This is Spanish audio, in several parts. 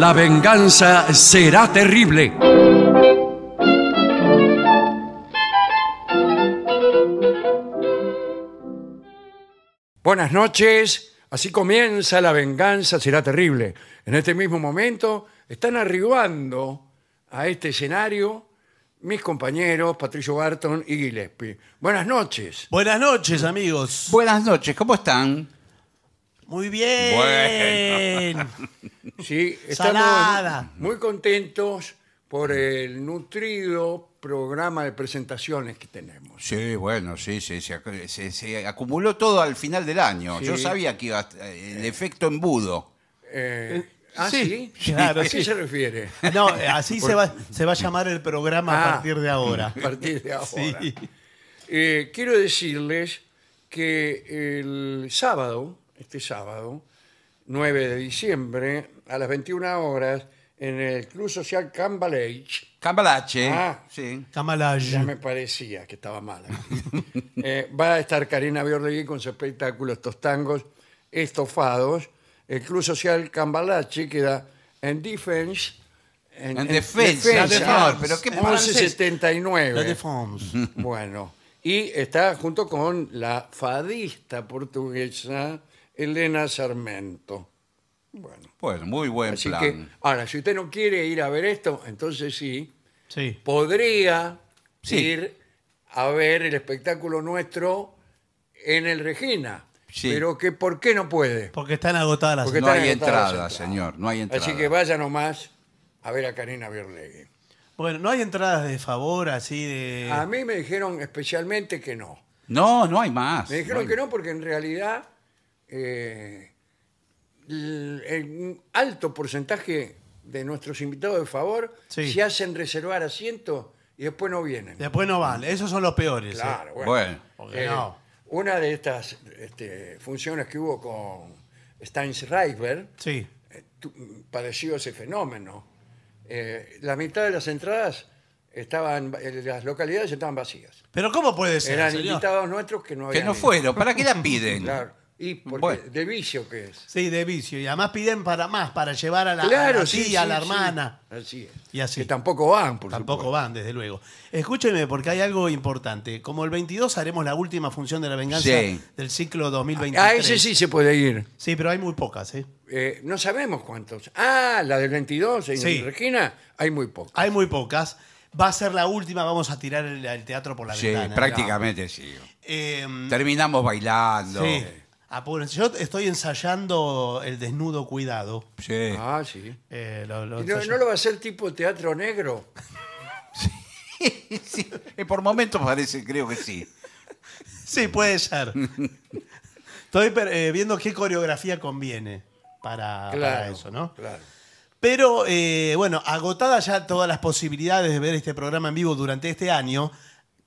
la venganza será terrible. Buenas noches, así comienza La venganza será terrible. En este mismo momento están arribando a este escenario mis compañeros Patricio Barton y Gillespie. Buenas noches. Buenas noches, amigos. Buenas noches, ¿cómo están? Muy bien. Sí, muy contentos por el nutrido programa de presentaciones que tenemos. Sí, bueno, sí, sí, se, acumuló todo al final del año. Yo sabía que iba a- eh, el efecto embudo. Eh, eh, ¿Ah, sí? claro, se refiere? No, así se va, se va a llamar el programa a ah, partir de ahora. A partir de ahora. quiero decirles que el sábado este sábado, 9 de diciembre, a las 21 horas, en el Club Social Cambalache. Cambalache. Ah, sí. Ya me parecía que estaba mal. Eh, va a estar Karina Biordegui con su espectáculo Estos Tangos Estofados. El Club Social Cambalache queda en Defense. En, defensa, pero qué 1179. Bueno, y está junto con la fadista portuguesa Elena Sarmento. Bueno, Pues muy buen plan. ahora, si usted no quiere ir a ver esto, entonces sí, Sí. podría ir a ver el espectáculo nuestro en el Regina. Pero que ¿por qué no puede? Porque están agotadas las Porque no hay entradas. señor, no hay Así que vaya nomás a ver a Karina Berlegui. Bueno, no hay entradas de favor así de. A mí me dijeron especialmente que no. No, no hay más. Me dijeron que no porque en realidad eh, un el, alto porcentaje de nuestros invitados de favor se hacen reservar asiento y después no vienen. Después no van, esos son los peores. ¿eh? Claro, bueno. Eh, una de estas este, funciones que hubo con Stein Sí. padeció ese fenómeno. la mitad de las entradas estaban, las localidades estaban vacías. Pero ¿cómo puede ser, Eran invitados nuestros que no habían Que no fueron, ¿para qué la piden? Claro. Y de vicio que es. Sí, de vicio. Y además piden para más, para llevar a la, tía, a la hermana. Así es. Y así. Que tampoco van, por supuesto. Tampoco van, desde luego. Escúcheme, porque hay algo importante. Como el 22 haremos la última función de la venganza del ciclo 2023. A ese sí se puede ir. Sí, pero hay muy pocas, ¿eh? eh no sabemos cuántos. Ah, la del 22 en Regina, hay muy pocas. Hay muy pocas. Va a ser la última, vamos a tirar el, teatro por la Sí, prácticamente sí. Em, Terminamos bailando. Sí yo estoy ensayando el desnudo cuidado. Sí. Ah, sí. Eh, no, lo va a hacer tipo teatro negro? Sí, eh, por momentos parece, creo que sí. Sí, puede ser. estoy eh, viendo qué coreografía conviene para, eso, ¿no? Claro. Pero bueno, agotadas ya todas las posibilidades de ver este programa en vivo durante este año,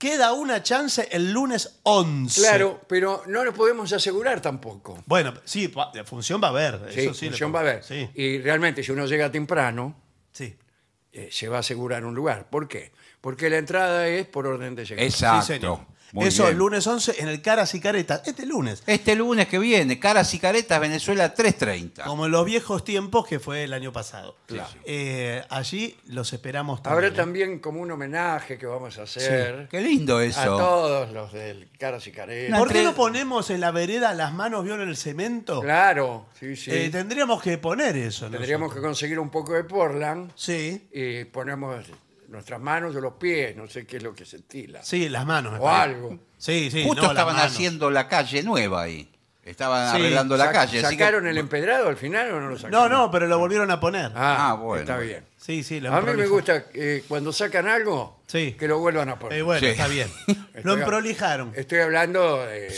Queda una chance el lunes 11. Claro, pero no lo podemos asegurar tampoco. Bueno, sí, la función va a haber. Sí, eso función va a haber. Y realmente, si uno llega temprano, sí. Eh, se va a asegurar un lugar. ¿Por qué? Porque la entrada es por orden de llegada. Exacto. Eso el lunes 11 en el Caras y Caretas. Este lunes. Este lunes que viene, Caras y Caretas, Venezuela 3.30. Como en los viejos tiempos que fue el año pasado. Eh, allí los esperamos también. Habrá también como un homenaje que vamos a hacer. Qué lindo eso. A todos los del Caras y Caretas. ¿Por qué no ponemos en la vereda las manos en el cemento? Claro, sí, sí. Eh, tendríamos que poner eso. Tendríamos que conseguir un poco de Portland. Sí. Y ponemos nuestras manos o los pies, no sé qué es lo que se Sí, las manos. o algo. Sí, sí. Justo estaban haciendo la calle nueva ahí. Estaban arreglando la calle. ¿Sacaron el empedrado al final o no lo sacaron? no, no, pero lo volvieron a poner. Ah, ah bueno. Está bien. Sí, sí, lo A mí me gusta eh, cuando sacan algo, que lo vuelvan a poner. Eh, bueno, está bien. Lo Estoy hablando de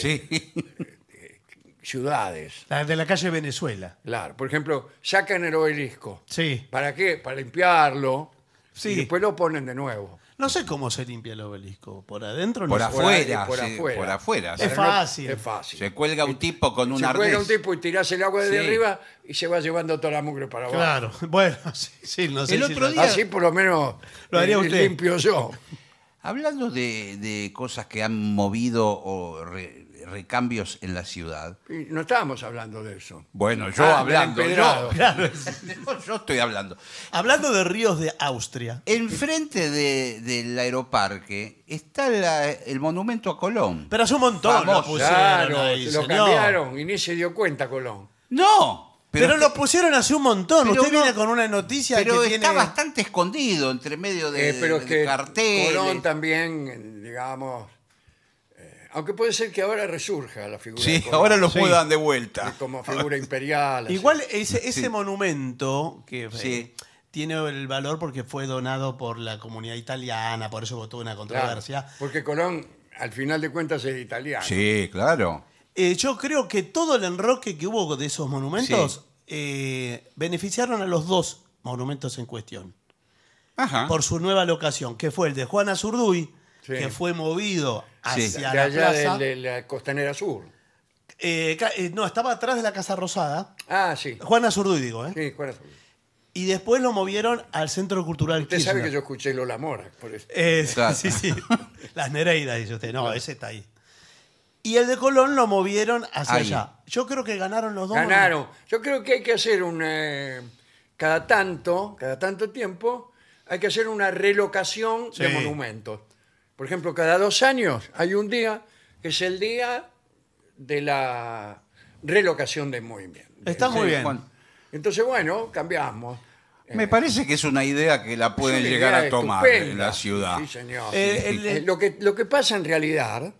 ciudades. de la calle Venezuela. Claro. Por ejemplo, sacan el obelisco. Sí. ¿Para qué? Para limpiarlo, Sí. después lo ponen de nuevo. No sé cómo se limpia el obelisco. Por adentro, no Por afuera, por, afuera. Es fácil. es fácil. Se cuelga un tipo con una Se cuelga un tipo y tirás el agua de arriba y se va llevando toda la mugre para abajo. Claro. Bueno, sí, sí, no sé El otro día- Así por lo menos Lo haría eh, usted. limpio yo. Hablando de, cosas que han movido o recambios en la ciudad. no estábamos hablando de eso. Bueno, yo ah, hablando, yo, estoy hablando. Hablando de ríos de Austria. Enfrente del aeroparque está el monumento a Colón. Pero hace un montón lo pusieron Claro, lo cambiaron y ni se dio cuenta Colón. No, Pero, lo pusieron hace un montón. Usted viene con una noticia pero está bastante escondido entre medio de, eh, cartel Colón también, digamos, aunque puede ser que ahora resurja la figura. Sí, ahora lo puedan de vuelta. Como figura imperial. Igual ese, ese monumento que eh, tiene el valor porque fue donado por la comunidad italiana, por eso votó una controversia. porque Colón, al final de cuentas, es italiano. Sí, claro. Eh, yo creo que todo el enroque que hubo de esos monumentos eh, beneficiaron a los dos monumentos en cuestión. Ajá. Por su nueva locación, que fue el de Juana Zurduy, que fue movido hacia de allá De, la Costanera Sur. Eh, eh, no, estaba atrás de la Casa Rosada. Ah, sí. Juana Azurduy, digo, ¿eh? Sí, Juana Azurduy. Y después lo movieron al Centro Cultural Usted sabe que yo escuché Lola Mora, por eso. Sí, sí. Las Nereidas, dice usted. No, ese está ahí. Y el de Colón lo movieron hacia allá. Yo creo que ganaron los dos. Ganaron. Yo creo que hay que hacer un... Eh, cada tanto, cada tanto tiempo, hay que hacer una relocación de monumentos. Por ejemplo, cada dos años hay un día que es el día de la relocación del movimiento. Está muy bien. Entonces, bueno, cambiamos. Me eh, parece que es una idea que la pueden llegar a tomar en la ciudad. Sí, señor. Eh, lo, que, lo que pasa en realidad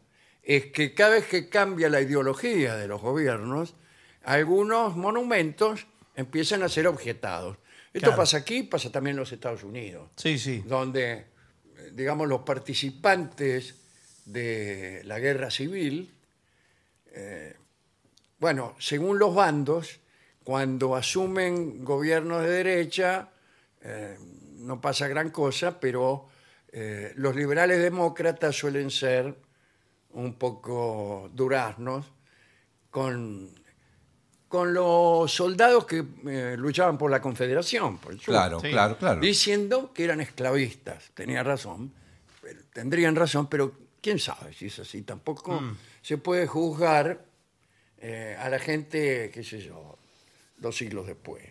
es que cada vez que cambia la ideología de los gobiernos, algunos monumentos empiezan a ser objetados. Esto pasa aquí, pasa también en los Estados Unidos, sí, sí. donde digamos, los participantes de la guerra civil, eh, bueno, según los bandos, cuando asumen gobiernos de derecha, eh, no pasa gran cosa, pero eh, los liberales demócratas suelen ser un poco duraznos con con los soldados que eh, luchaban por la Confederación, por el sur, Claro, claro, diciendo que eran esclavistas. Tenía razón, tendrían razón, pero quién sabe si es así. Tampoco mm. se puede juzgar eh, a la gente, qué sé yo, dos siglos después.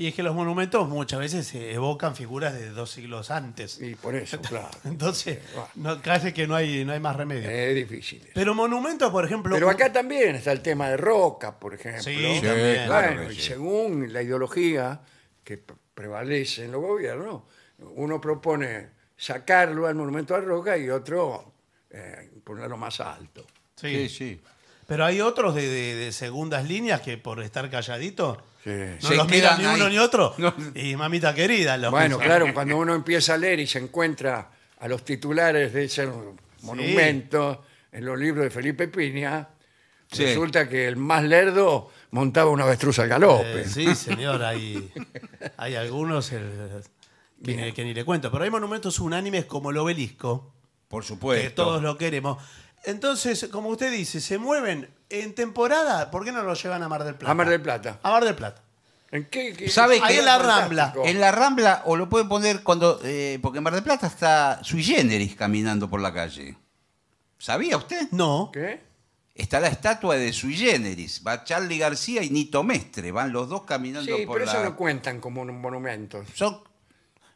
Y es que los monumentos muchas veces evocan figuras de dos siglos antes. Y por eso, claro. Entonces, eh, casi que no hay, no hay más remedio. Es difícil. Pero monumentos, por ejemplo. Pero acá también está el tema de Roca, por ejemplo. Sí, también. bueno, según la ideología que prevalece en los gobiernos, uno propone sacarlo al monumento a Roca y otro eh, ponerlo más alto. Sí, sí. Pero hay otros de, de segundas líneas que por estar calladitos no los mira ni uno ni otro. Y mamita querida, Bueno, claro, cuando uno empieza a leer y se encuentra a los titulares de ese monumento en los libros de Felipe Piña, resulta que el más lerdo montaba una avestruz al galope. Eh, sí, señor, hay, hay algunos que, ni, le cuento. Pero hay monumentos unánimes como el obelisco. Por supuesto. Que todos lo queremos. Entonces, como usted dice, se mueven en temporada. ¿Por qué no lo llevan a Mar del Plata? A Mar del Plata. A Mar del Plata. ¿En qué, qué? ¿Sabe Ahí en la Rambla. En la Rambla, o lo pueden poner cuando. Eh, porque en Mar del Plata está sui generis caminando por la calle. ¿Sabía usted? No. ¿Qué? Está la estatua de sui generis. Va Charlie García y Nito Mestre. Van los dos caminando por la. Sí, pero eso no cuentan como monumento. Son,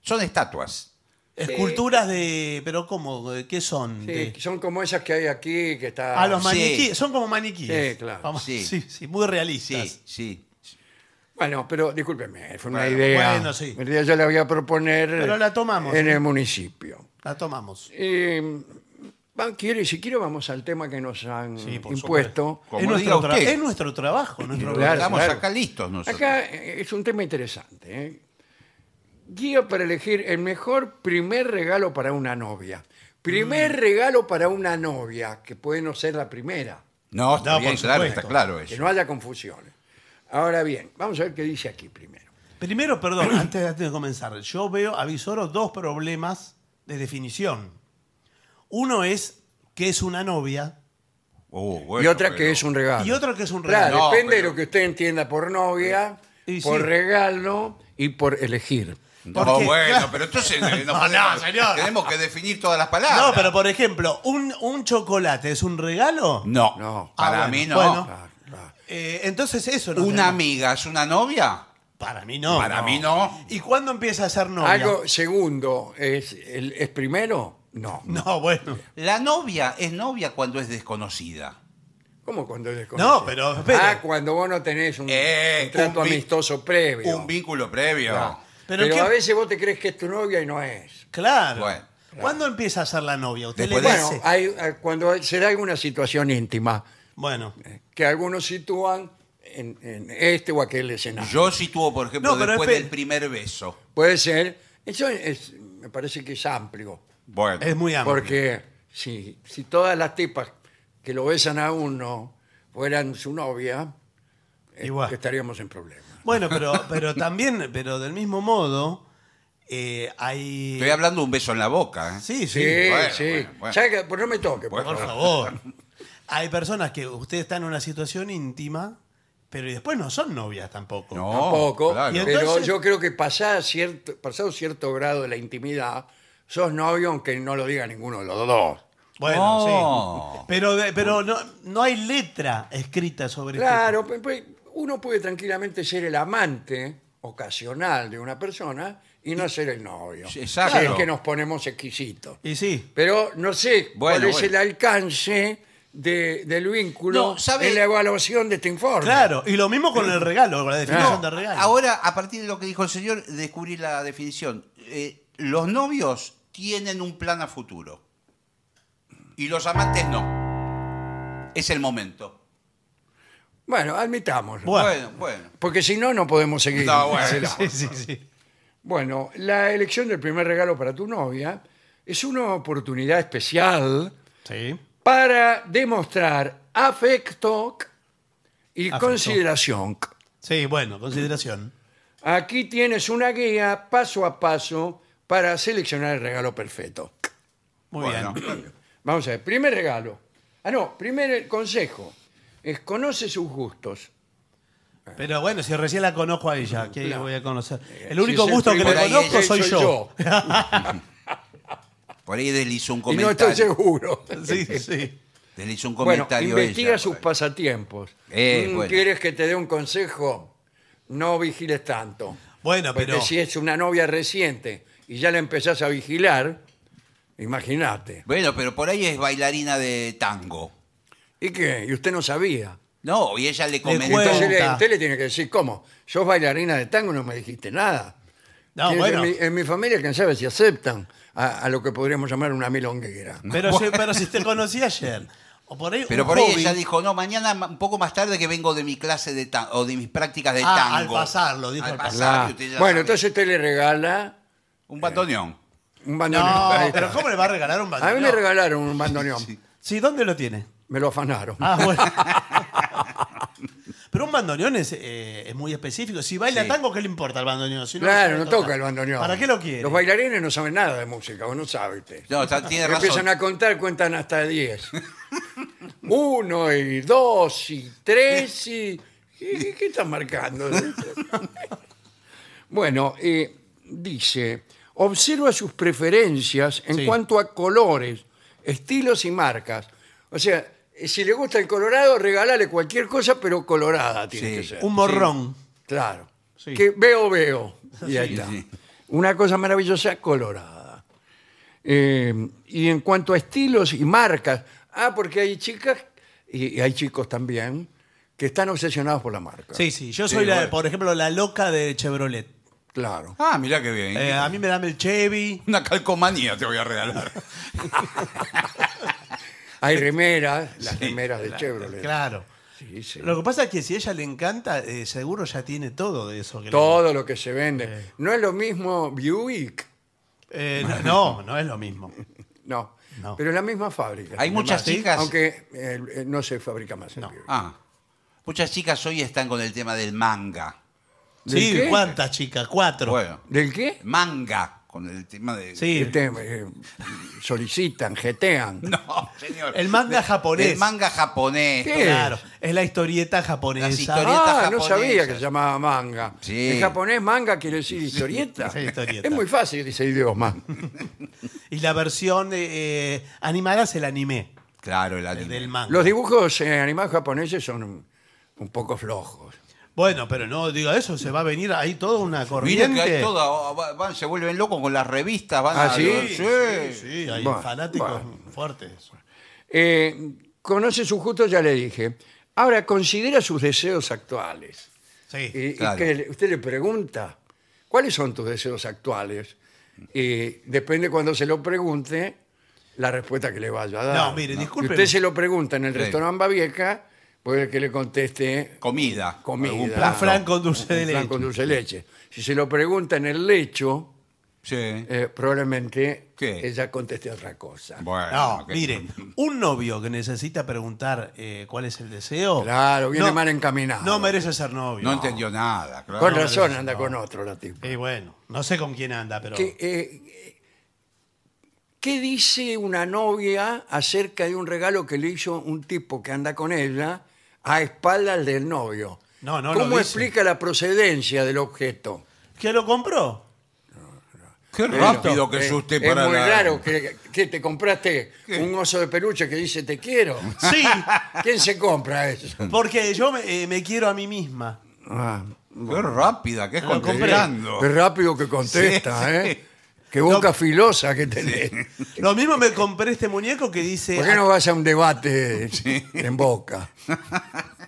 son estatuas. Esculturas de. ¿Pero cómo? ¿Qué son? son como esas que hay aquí, que está... a ah, los maniquíes. Son como maniquíes. Sí, claro. Sí. sí, muy realistas. Sí, Bueno, pero discúlpeme, fue una idea. bueno, sí. yo la voy a proponer Pero la tomamos, en ¿eh? el municipio. La tomamos. Y, si quiero vamos al tema que nos han impuesto. Es nuestro, es nuestro trabajo, Estamos acá listos Acá eh, es un tema interesante. ¿eh? Guía para elegir el mejor primer regalo para una novia. Primer mm. regalo para una novia, que puede no ser la primera, No, está bien, claro, está claro que no haya confusiones. Ahora bien, vamos a ver qué dice aquí primero. Primero, perdón, antes, de comenzar, yo veo, avisoro dos problemas de definición. Uno es que es una novia oh, y otra que es un regalo. y otra que es un regalo. depende de lo que usted entienda por novia, eh, por regalo y por elegir. No, bueno, pero entonces no, no señor. tenemos que definir todas las palabras. No, pero por ejemplo, ¿un, chocolate es un regalo? No, No. para ah, mí no. Eh, entonces eso no. ¿Una amiga es una novia? Para mí no. Para mí no. ¿Y cuándo empieza a ser novia? Algo segundo, ¿es, ¿es primero? No. No, bueno. La novia es novia cuando es desconocida. ¿Cómo cuando es desconocida? No, pero Ah, cuando vos no tenés un, eh, trato amistoso previo. Un vínculo previo. Pero, a veces vos te crees que es tu novia y no es. Claro. Bueno, ¿Cuándo empieza a ser la novia? ¿Usted le Bueno, cuando será se alguna situación íntima Bueno. Eh, que algunos sitúan en, este o aquel escenario. yo sitúo, por ejemplo, después del primer beso. Puede ser. Eso me parece que es amplio. Bueno, Es muy amplio. Porque si, si todas las tipas que lo besan a uno fueran su novia, eh, estaríamos en problemas. Bueno, pero, pero también, pero del mismo modo, eh, hay. Estoy hablando un beso en la boca. ¿eh? Sí, sí. Sí, sí. pues no me toque, por favor. Hay personas que ustedes están en una situación íntima, pero después no son novias tampoco. No, Tampoco. Pero yo creo que pasada cierto, pasado cierto grado de la intimidad, sos novio aunque no lo diga ninguno de los dos. Bueno, sí. Pero, pero no, no hay letra escrita sobre Claro, pues. pues uno puede tranquilamente ser el amante ocasional de una persona y no ser el novio. exacto. Es que nos ponemos exquisitos. Y sí. Pero no sé cuál es el alcance del vínculo en la evaluación de este informe. Claro, y lo mismo con el regalo, con la definición de regalo. Ahora, a partir de lo que dijo el señor, descubrí la definición. Eh, los novios tienen un plan a futuro. Y los amantes no. Es el momento. Bueno, admitámoslo. Bueno, bueno. Porque si no, no podemos seguir. No, bueno. Sí, sí, Bueno, la elección del primer regalo para tu novia es una oportunidad especial para demostrar afecto y consideración. Sí, bueno, consideración. Aquí tienes una guía paso a paso para seleccionar el regalo perfecto. Muy bien. Vamos a ver, primer regalo. Ah, no, primer consejo es conoce sus gustos. Pero bueno, si recién la conozco a ella, ¿qué voy a conocer? Eh, el único gusto que le conozco soy yo. Por ahí deslizó un Y no estoy seguro. Sí, sí. un comentario investiga sus pasatiempos. Eh, mm, ¿Quieres que te dé un consejo? No vigiles tanto. Bueno, pero. si es una novia reciente y ya la empezás a vigilar, imagínate. Bueno, pero por ahí es bailarina de tango. ¿Y qué? Y usted no sabía. No, y ella le comentó. Entonces le- eh, usted le tiene que decir, ¿cómo? Yo bailarina de tango? No me dijiste nada. No, bueno. en, mi, familia, quién sabe si aceptan a, lo que podríamos llamar una milonguera. Pero, si, pero si te conocí ayer. Pero por ahí ella dijo, no, mañana un poco más tarde que vengo de mi clase de tango, o de mis prácticas de ah, tango. al pasarlo, dijo al pasar. Bueno, entonces usted le regala Un eh, bandoneón. un bandoneón. No, pero ¿cómo le va a regalar un bandoneón? A mí me regalaron un bandoneón. Sí, ¿dónde lo tiene? me lo afanaron. Ah, Pero un bandoneón eh, es, muy específico. Si baila tango, ¿qué le importa al bandoneón? claro, no toca el bandoneón. ¿Para qué lo quiere? Los bailarines no saben nada de música, vos no sabes. No, tiene razón. Empiezan a contar, cuentan hasta 10. Uno y dos y tres y... ¿Qué, está marcando? bueno, eh, dice, observa sus preferencias en cuanto a colores, estilos y marcas. O sea, eh, si le gusta el colorado, regálale cualquier cosa, pero colorada tiene que ser. un morrón. Claro. Que veo, veo. Y ahí está. Una cosa maravillosa, colorada. Eh, y en cuanto a estilos y marcas, ah, porque hay chicas y, hay chicos también que están obsesionados por la marca. Sí, sí. Yo soy, por ejemplo, la loca de Chevrolet. Claro. Ah, mirá qué bien. Eh, a mí me dan el Chevy. Una calcomanía te voy a regalar. Hay remeras, las remeras de Chevrolet. Claro. Lo que pasa es que si a ella le encanta, eh, seguro ya tiene todo de eso. Que le- Todo lo que se vende. Eh. No es lo mismo Buick, eh, no, no, es lo mismo. no, pero es la misma fábrica. Hay muchas chicas- Aunque no se fabrica más No. Ah. Muchas chicas hoy están con el tema del manga. Sí, ¿cuántas chicas? Cuatro. ¿Del qué? manga con el tema de... Sí. Este, eh, solicitan, jetean. No, señor. El manga japonés. El manga japonés. Claro, es la historieta japonesa. ah, no sabía que se llamaba manga. Sí. En japonés manga quiere decir historieta. Es muy fácil ese idioma. y la versión eh, eh, animada es el anime. Claro, el anime. Los dibujos animados japoneses son un poco flojos. Bueno, pero no diga eso, se va a venir ahí toda una corriente. Mira que toda, se vuelven locos con las revistas, van ¿Ah, sí? Sí, hay fanáticos fuertes. Eh, conoce su justo, ya le dije. Ahora, considera sus deseos actuales. Sí, y, claro. usted le pregunta, ¿cuáles son tus deseos actuales? Y depende cuando se lo pregunte, la respuesta que le vaya a dar. No, mire, discúlpeme. usted se lo pregunta en el restaurante Babieca. Puede que le conteste ¿eh? Comida. comida. Un plan con dulce de leche. con dulce de leche. Si se lo pregunta en el lecho, eh, probablemente ella conteste otra cosa. Bueno, miren, un novio que necesita preguntar eh, cuál es el deseo. Claro, viene mal encaminado. No merece ser novio. No entendió nada, con razón anda con otro la tipa. Y bueno, no sé con quién anda, pero. qué dice una novia acerca de un regalo que le hizo un tipo que anda con ella a espaldas del novio. No, ¿Cómo explica la procedencia del objeto? ¿Que lo compró? Qué rápido que es usted para es muy raro que, te compraste un oso de peluche que dice te quiero. Sí, ¿Quién se compra eso? porque yo me, eh, quiero a mí misma. Ah, qué rápida, que ah, es contestando. Qué rápido que contesta, ¿eh? Qué boca filosa que tenés. Lo mismo me compré este muñeco que dice. ¿Por qué no vas a un debate en boca?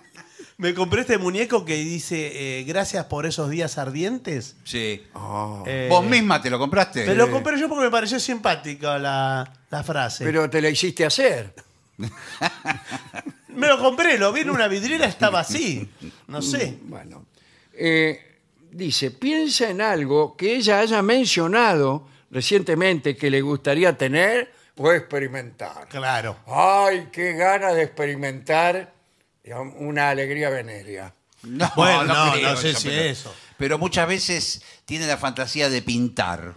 Me compré este muñeco que dice eh, gracias por esos días ardientes. Sí. Oh. Eh, vos misma te lo compraste. Me lo compré yo porque me pareció simpática la, frase. Pero te la hiciste hacer. me lo compré, lo vi en una vidriera, estaba así. No sé. Mm, bueno. Eh, dice, piensa en algo que ella haya mencionado recientemente que le gustaría tener o experimentar. Claro. Ay, qué ganas de experimentar una alegría veneria. No, bueno, no, sé si es eso. Pero muchas veces tiene la fantasía de pintar.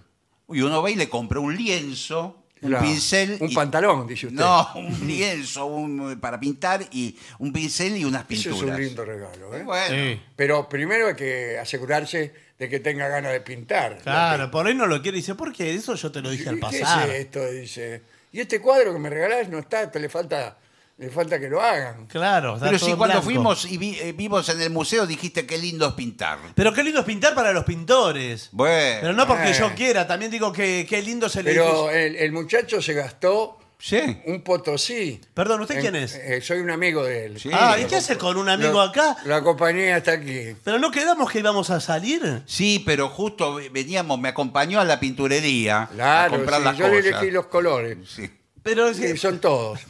Y uno ve y le compra un lienzo un pincel. Un pantalón, dice usted. No, un lienzo para pintar y un pincel y unas pinturas. Eso es un lindo regalo, ¿eh? Bueno. Pero primero hay que asegurarse de que tenga ganas de pintar. Claro, por ahí no lo quiere. Dice, ¿por qué? Eso yo te lo dije al pasado. ¿Qué es esto? Dice, y este cuadro que me regalás no está, te le falta le falta que lo hagan. Claro, Pero cuando fuimos y eh, vimos en el museo dijiste qué lindo es pintar. Pero qué lindo es pintar para los pintores. Bueno, Pero no porque eh. yo quiera, también digo que qué lindo se le Pero el, muchacho se gastó sí. un potosí. Perdón, ¿usted quién es? Eh, soy un amigo de él. ah, ¿y qué hace con un amigo acá? La compañía está aquí. Pero no quedamos que íbamos a salir. Sí, pero justo veníamos, me acompañó a la pinturería Claro, yo le elegí los colores. Sí. Pero son todos.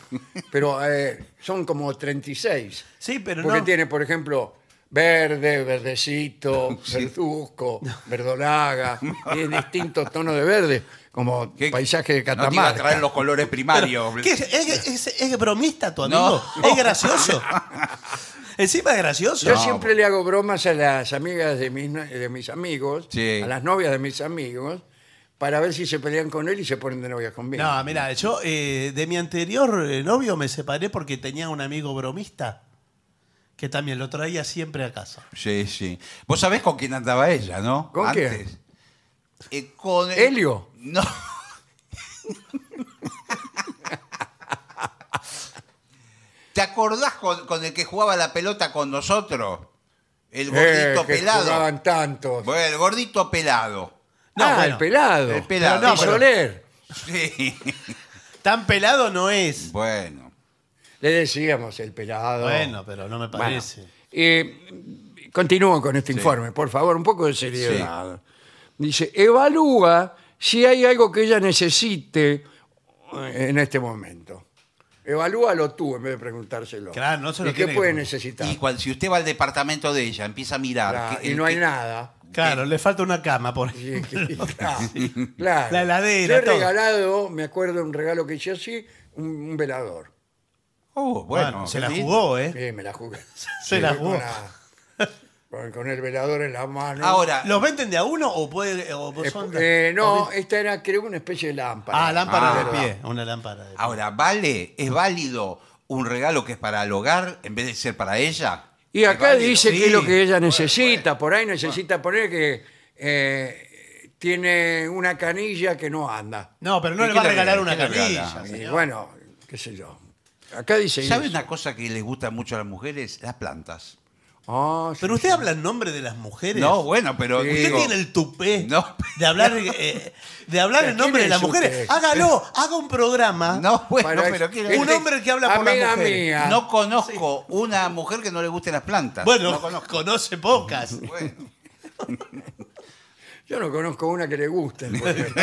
Pero eh, son como 36. Sí, pero Porque tiene, por ejemplo, verde, verdecito, verduzco, verdolaga, Tiene distintos tonos de verde, como paisaje de No te los colores primarios. es, bromista tu amigo? ¿Es gracioso? Encima es gracioso. Yo siempre le hago bromas a las amigas de mis, de mis amigos, a las novias de mis amigos, para ver si se pelean con él y se ponen de novia conmigo. No, mira, yo eh, de mi anterior eh, novio me separé porque tenía un amigo bromista que también lo traía siempre a casa. Sí, sí. Vos sabés con quién andaba ella, ¿no? ¿Con quién qué? Eh, con ¿Helio? No. ¿Te acordás con, el que jugaba la pelota con nosotros? El Eh, gordito que pelado. jugaban tantos. Bueno, el gordito pelado. No, ah, el pelado. El pelado. no, Sí. Tan pelado no es. Bueno. Le decíamos el pelado. Bueno, pero no me parece. continúo con este informe, por favor, un poco de seriedad. Dice, evalúa si hay algo que ella necesite en este momento. Evalúalo tú en vez de preguntárselo. Claro, no se lo ¿Y qué puede necesitar? Y si usted va al departamento de ella, empieza a mirar. y no hay nada. Claro, le falta una cama, por ejemplo. claro, La heladera, Yo he regalado, me acuerdo un regalo que hice así, un, velador. Oh, bueno, se la jugó, ¿eh? Sí, me la jugué. Se la jugó con, el velador en la mano. Ahora, ¿los eh, venden de a uno o, puede, eh, no, esta era creo una especie de lámpara. Ah, lámpara ah, de pie. Una lámpara de pie. Ahora, ¿vale? ¿Es válido un regalo que es para el hogar en vez de ser para ella? Y acá dice que es lo que ella necesita, por ahí necesita poner que eh, tiene una canilla que no anda. No, pero no le va a regalar una canilla. bueno, qué sé yo. Acá dice... ¿Sabes una cosa que les gusta mucho a las mujeres? Las plantas. Ah, pero usted habla en nombre de las mujeres. No, bueno, pero. Usted tiene el tupé no, de hablar, eh, de hablar en nombre de las mujeres. Hágalo, haga un programa. No, bueno, pero Un hombre que habla por las mujeres. No conozco una mujer que no le gusten las plantas. Bueno, conoce pocas. Yo no conozco una que le guste.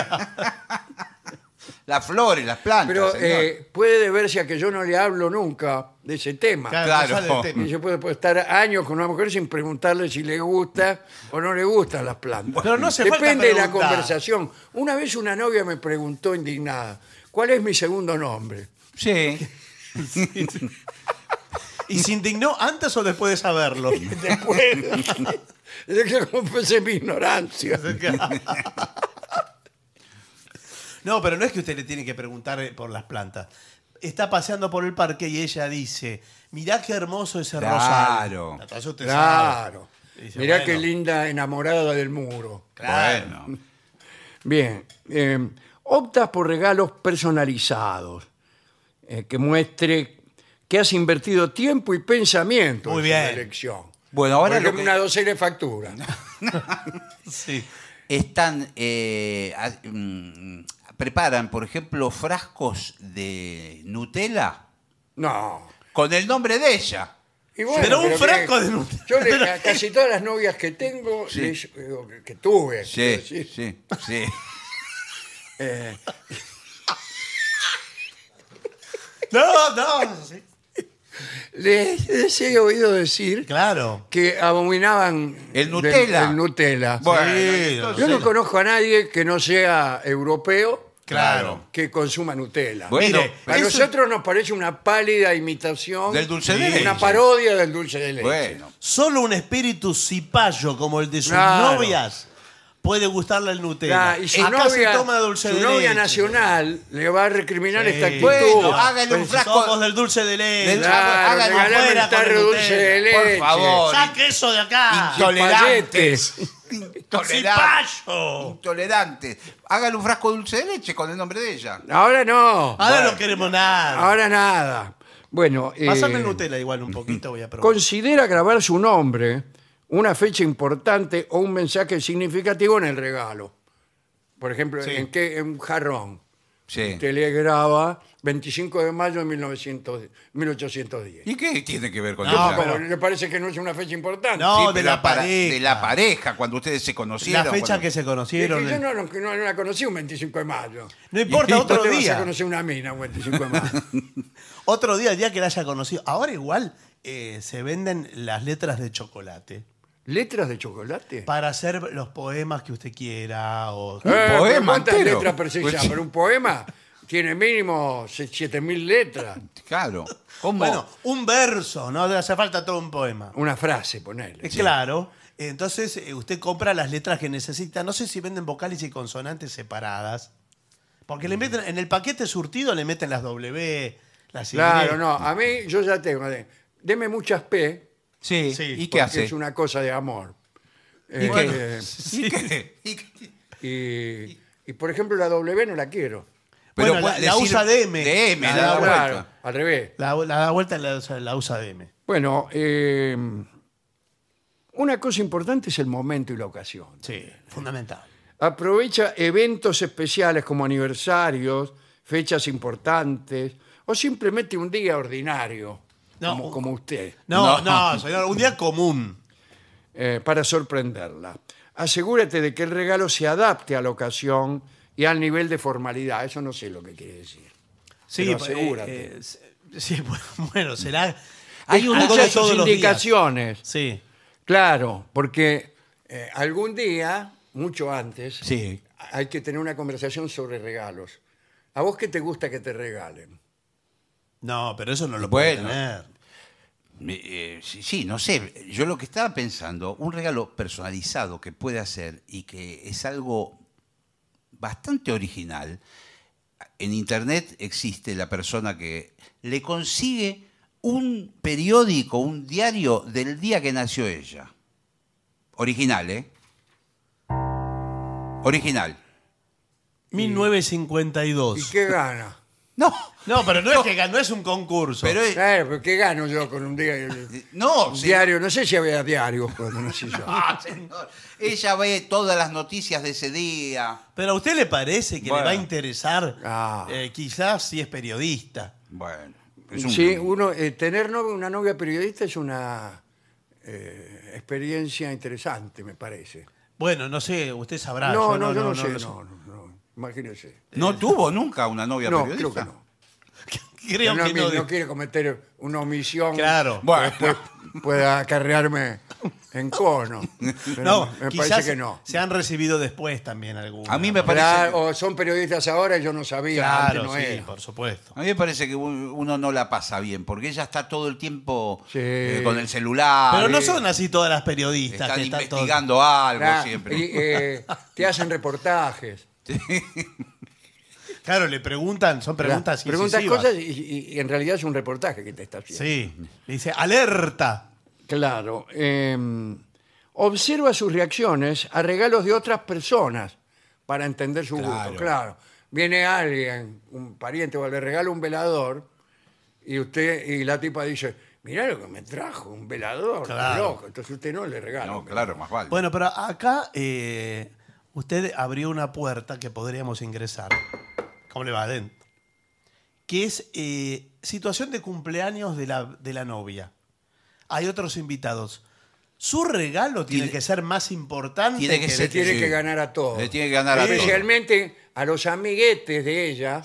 las flores, las plantas. Pero eh, puede deberse a que yo no le hablo nunca de ese tema. Claro. Y yo puedo, estar años con una mujer sin preguntarle si le gusta o no le gustan las plantas. Pero no se Depende de la conversación. Una vez una novia me preguntó indignada, ¿cuál es mi segundo nombre? Sí. ¿Y se indignó antes o después de saberlo? Después de que confesé mi ignorancia. No, pero no es que usted le tiene que preguntar eh, por las plantas. Está paseando por el parque y ella dice, mirá qué hermoso ese Claro. Claro. Mirá qué linda enamorada del muro. Claro. Bien, em, optas por regalos personalizados eh, que muestre que has invertido tiempo y pensamiento en bien. elección. Bueno, ahora lo una docena de facturas. Sí. están eh, mm, preparan, por ejemplo, frascos de Nutella No. con el nombre de ella. Pero un frasco de Nutella. Yo le- a casi todas las novias que tengo, que- tuve, Sí, sí, sí. Eh. No, no. les, he oído decir Claro. que abominaban El Nutella. el Nutella. Bueno, Yo no conozco a nadie que no sea europeo Claro. que consuma Nutella. Bueno, a nosotros nos parece una pálida imitación Del dulce de leche. Una parodia del dulce de leche. Solo un espíritu cipayo como el de sus novias puede gustarle el Nutella. su novia, se toma dulce su novia nacional le va a recriminar esta actitud. Bueno, hágale un frasco. del dulce de leche. un con tarro dulce de leche. Por favor. Saque eso de acá. Intolerantes. Intolerante Hágale un frasco de dulce de leche con el nombre de ella. Ahora no. Ahora no queremos nada. Ahora nada. Bueno, eh, en Nutella igual un poquito, voy a probar. considera grabar su nombre, una fecha importante o un mensaje significativo en el regalo. Por ejemplo, en, en un jarrón. Sí. Usted le graba 25 de mayo de 1810. ¿Y qué tiene que ver con No, pero le parece que no es una fecha importante. No, de la pareja. De la pareja, cuando ustedes se conocieron. La fecha que se conocieron. yo no, no, la conocí un 25 de mayo. No importa, otro te vas a día. una mina un 25 de mayo? Otro día, el día que la haya conocido. Ahora igual eh, se venden las letras de chocolate ¿Letras de chocolate? para hacer los poemas que usted quiera. o- eh, poema ¿Cuántas letras precisas Pues ¿Pero un poema? tiene mínimo 7.000 letras. Claro. Bueno, un verso, no hace falta todo un poema. Una frase, ponerle. Eh, claro. Entonces, eh, usted compra las letras que necesita. No sé si venden vocales y consonantes separadas. Porque le mm. meten, en el paquete surtido le meten las W, las Y. Claro, no. A mí yo ya tengo. Eh, deme muchas P. Sí. ¿Y qué porque Es una cosa de amor. ¿Y y, por ejemplo la W no la quiero. Pero la, usa DM. la, da vuelta. Al revés. La, da vuelta la, la usa M. Bueno, eh, una cosa importante es el momento y la ocasión. Sí, fundamental. Aprovecha eventos especiales como aniversarios, fechas importantes o simplemente un día ordinario, como, usted. No, no, señor, un día común. Eh, para sorprenderla. Asegúrate de que el regalo se adapte a la ocasión y al nivel de formalidad. Eso no sé lo que quiere decir. Sí, eh, asegúrate. Eh, sí, bueno, será. Hay muchas indicaciones. Sí. Claro, porque eh, algún día, mucho antes, sí. hay que tener una conversación sobre regalos. ¿A vos qué te gusta que te regalen? No, pero eso no lo puede tener. sí, sí, no sé. Yo lo que estaba pensando, un regalo personalizado que puede hacer y que es algo bastante original. En Internet existe la persona que le consigue un periódico, un diario del día que nació ella. Original, ¿eh? Original. 1952. ¿Y qué gana? No. No, pero no, es que ganó, es un concurso. ¿qué gano yo con un, día, no, sí. diario? No sé si había diarios cuando nací yo. Ah, Ella ve todas las noticias de ese día. Pero a usted le parece que le va a interesar, ah. eh, quizás si es periodista. Bueno, Sí, uno, eh, tener una novia periodista es una eh, experiencia interesante, me parece. Bueno, no sé, usted sabrá. no, no, yo no, no, no imagínese. No tuvo nunca una novia no, periodista. Creo que no. creo que no. No quiere cometer una omisión. Claro. Bueno, puede acarrearme en cono. no, me que no. Se han recibido después también algunos. A mí me parece. o son periodistas ahora yo no sabía. Claro, sí, por supuesto. A mí me parece que uno no la pasa bien, porque ella está todo el tiempo eh, con el celular. Pero no eh, son así todas las periodistas. Están, investigando algo siempre. Eh, te hacen reportajes. Este. Claro, le preguntan, son preguntas Preguntas cosas y, en realidad es un reportaje que te está haciendo. Sí, le dice, alerta. Claro. Em, observa sus reacciones a regalos de otras personas para entender su gusto. Claro. Viene alguien, un pariente, o le regala un velador y usted y la tipa dice, mirá lo que me trajo, un velador, Claro. loco. Entonces usted no le regala. No, claro, más vale. Bueno, pero acá eh, usted abrió una puerta que podríamos ingresar. ¿Cómo le va adentro? Que es eh, situación de cumpleaños de la, de la novia. Hay otros invitados. Su regalo tiene, que ser más importante. que, se tiene que, ganar a todos. Le tiene que ganar a todos. Especialmente a los amiguetes de ella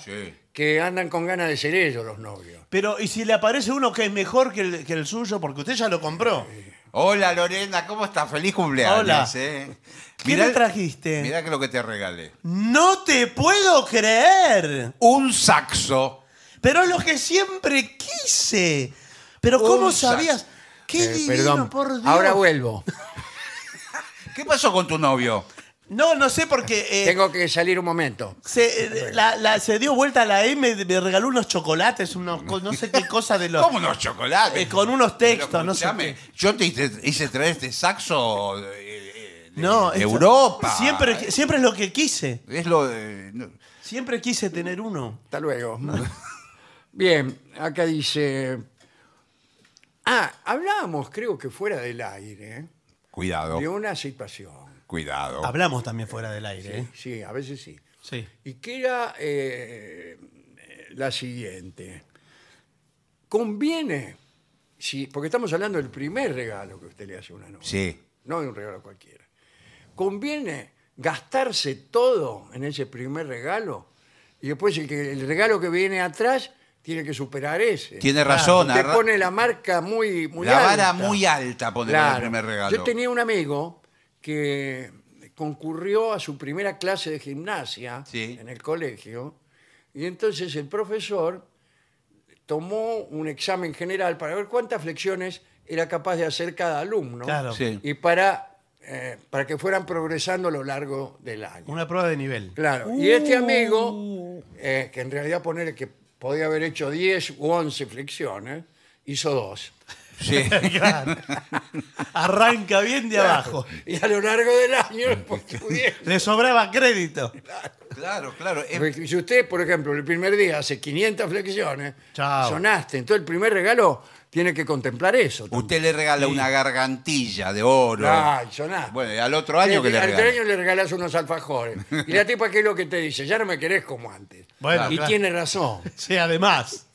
que andan con ganas de ser ellos los novios. Pero, ¿y si le aparece uno que es mejor que el, que el suyo? Porque usted ya lo compró. Sí. Hola Lorena, ¿cómo estás? Feliz cumpleaños. Hola. ¿eh? ¿Qué trajiste? Mirá que lo que te regalé. No te puedo creer. Un saxo. Pero lo que siempre quise. Pero ¿cómo sabías? Qué eh, divino, perdón. por Dios. Ahora vuelvo. ¿Qué pasó con tu novio? No, no sé porque... Eh, Tengo que salir un momento. se, eh, dio vuelta a la M, me regaló unos chocolates, unos, no sé qué cosa de los... ¿Cómo unos chocolates? Eh, con unos textos, no sé Yo te hice, traer este saxo de, No, Europa. Siempre, siempre es lo que quise. Es lo de- Siempre quise tener uno. Hasta luego. Bien, acá dice. Ah, hablábamos, creo que fuera del aire, Cuidado. de una situación cuidado. Hablamos también fuera del aire. Sí, ¿eh? sí a veces sí. sí. Y que era eh, la siguiente. Conviene, porque estamos hablando del primer regalo que usted le hace a una novia. Sí. No de un regalo cualquiera. Conviene gastarse todo en ese primer regalo y después el, que, el regalo que viene atrás tiene que superar ese. Tiene razón. Te pone la marca muy, muy alta. La vara muy alta pone el primer regalo. Yo tenía un amigo que concurrió a su primera clase de gimnasia en el colegio y entonces el profesor tomó un examen general para ver cuántas flexiones era capaz de hacer cada alumno y para, eh, para que fueran progresando a lo largo del año. Una prueba de nivel. Claro, y este amigo, eh, que en realidad poner que podía haber hecho 10 u 11 flexiones, hizo dos. Sí. Arranca bien de abajo. Y a lo largo del año le sobraba crédito. Claro, claro. Pues, si usted, por ejemplo, el primer día hace 500 flexiones, sonaste. Entonces el primer regalo tiene que contemplar eso. Usted le regala una gargantilla de oro. sonaste. y al otro año que le regalas le regalás unos alfajores. Y la tipa, ¿qué es lo que te dice? Ya no me querés como antes. y tiene razón. Sí, además.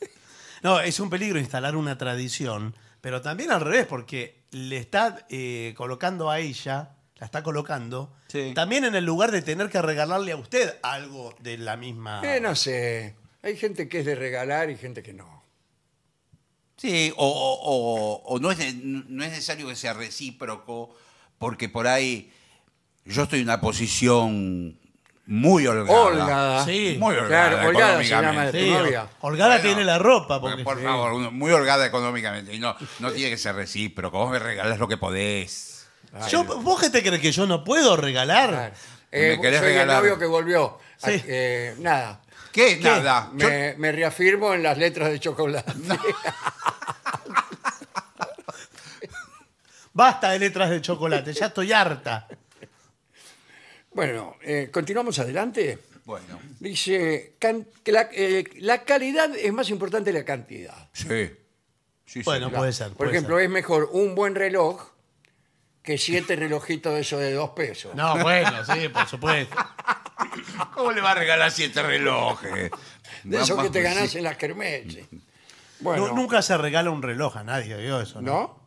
No, es un peligro instalar una tradición pero también al revés, porque le está eh, colocando a ella, la está colocando, también en el lugar de tener que regalarle a usted algo de la misma. Eh, no sé. Hay gente que es de regalar y gente que no. Sí, o, no, es, no es necesario que sea recíproco, porque por ahí yo estoy en una posición muy holgada. Holgada. Sí. Muy holgada. holgada tiene la ropa. Porque, Por favor, muy holgada económicamente. Y no, no tiene que ser recíproco. Vos me regalás lo que podés. Yo- ¿Vos qué te crees que yo no puedo regalar? Eh, soy el que volvió. Ah, eh, nada. ¿Qué? Nada. Me, me reafirmo en las letras de chocolate. Basta de letras de chocolate, ya estoy harta. Bueno, eh, continuamos adelante. Bueno. Dice que eh, la, calidad es más importante que la cantidad. Sí. Sí, Bueno, puede ser. Por ejemplo, es mejor un buen reloj que siete relojitos de esos de dos pesos. No, bueno, sí, por supuesto. ¿Cómo le va a regalar siete relojes? de esos que te ganas en las kermeses. Nunca se regala un reloj a nadie, vio eso, ¿no?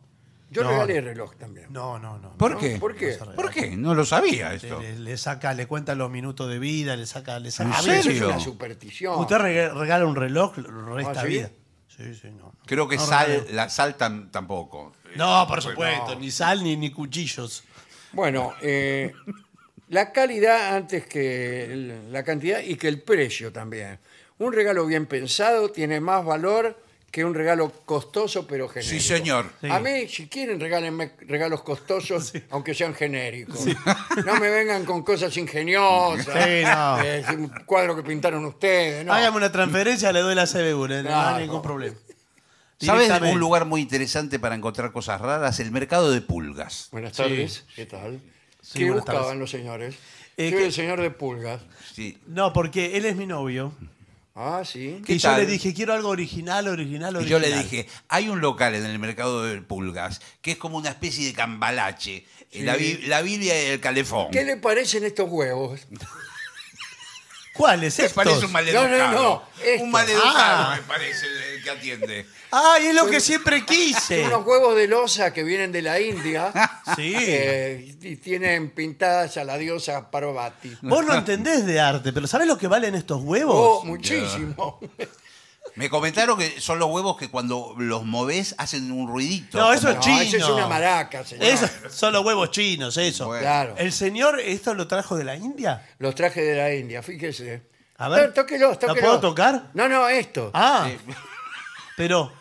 Yo No. regalé reloj también. No, no, no. ¿Por qué? ¿Por qué? ¿Por qué? No lo sabía esto. Le, saca, le cuenta los minutos de vida, le saca, le saca. ¿En serio? una superstición. Usted regala un reloj, ¿Ah, resta vida. Sí, sí, no. Creo que sal, la sal tampoco. No, por supuesto, ni sal ni, cuchillos. Bueno, eh, la calidad antes que la cantidad y que el precio también. Un regalo bien pensado tiene más valor que un regalo costoso pero genérico. Sí, señor. A mí, si quieren, regálenme regalos costosos, aunque sean genéricos. No me vengan con cosas ingeniosas. Sí, No. un cuadro que pintaron ustedes. No. una transferencia, le doy la CBU, no, no hay ningún problema. ¿Sabes un lugar muy interesante para encontrar cosas raras? El mercado de pulgas. Buenas tardes, ¿qué tal? ¿Qué buscaban los señores? Eh, soy el señor de pulgas. Sí. No, porque él es mi novio. Ah, sí. que yo le dije, quiero algo original, original, Y yo le dije, hay un local en el mercado del Pulgas que es como una especie de cambalache, eh, la, la Biblia y el calefón. ¿Qué le parecen estos huevos? ¿Cuál es esto? Parece un maleducado. No, no, no, un maleducado ah. me parece el, que atiende. ¡Ay, es lo que siempre quise! Unos huevos de losa que vienen de la India Sí. Eh, y tienen pintadas a la diosa Parvati. Vos no entendés de arte, pero ¿sabés lo que valen estos huevos? Oh, muchísimo. Me comentaron que son los huevos que cuando los movés hacen un ruidito. No, eso es chino. Eso es una maraca, señor. son los huevos chinos, eso. Claro. ¿El señor esto lo trajo de la India? Los traje de la India, fíjese. A ver. ¿Lo puedo tocar? No, no, esto. Ah. Pero.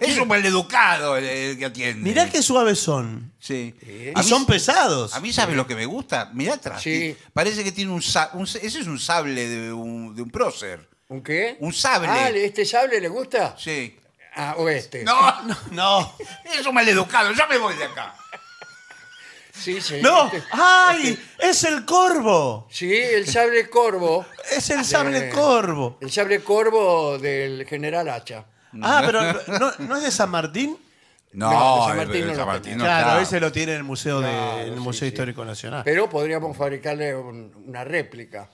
Es un maleducado educado el que atiende. Mirá qué suaves son. Sí. Y son pesados. A mí, ¿sabes lo que me gusta? Mirá atrás. Sí. Parece que tiene un, Ese es un sable de un, de un prócer. ¿Un qué? Un sable. Ah, ¿este sable le gusta? Sí. Ah, o este. No, no, no. Eso maleducado. Yo me voy de acá. Sí, sí. No. Este, ¡Ay! Este. Es el corvo. Sí, el sable corvo. Es el sable corvo. El sable corvo del general Hacha. Ah, pero ¿no, es de San Martín? No, no San Martín, claro, ese lo tiene el Museo, el museo Histórico Nacional. Pero podríamos fabricarle una réplica.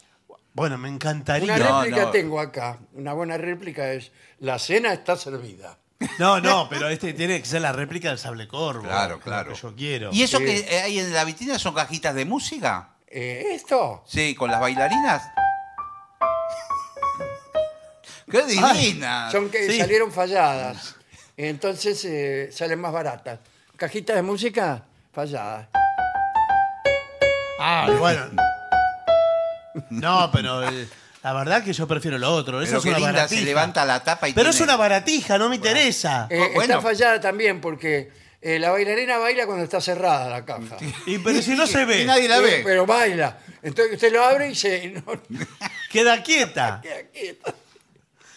Bueno, me encantaría. Una réplica tengo acá. Una buena réplica es, la cena está servida. No, no, pero este tiene que ser la réplica del sable corvo. Claro, claro. yo quiero. ¿Y eso que hay eh, en la vitrina son cajitas de música? Eh, ¿Esto? Sí, con las bailarinas. ¡Qué divina! Son que salieron falladas. Entonces eh, salen más baratas. Cajitas de música falladas. Ah, bueno. No, pero eh, la verdad que yo prefiero lo otro. Eso es una baratija. se levanta la tapa y Pero es una baratija, no me interesa. Eh, oh, está fallada también porque eh, la bailarina baila cuando está cerrada la caja. Y pero si no se Y ve, nadie la ve. Pero baila. Entonces usted lo abre y se... queda quieta. queda quieta.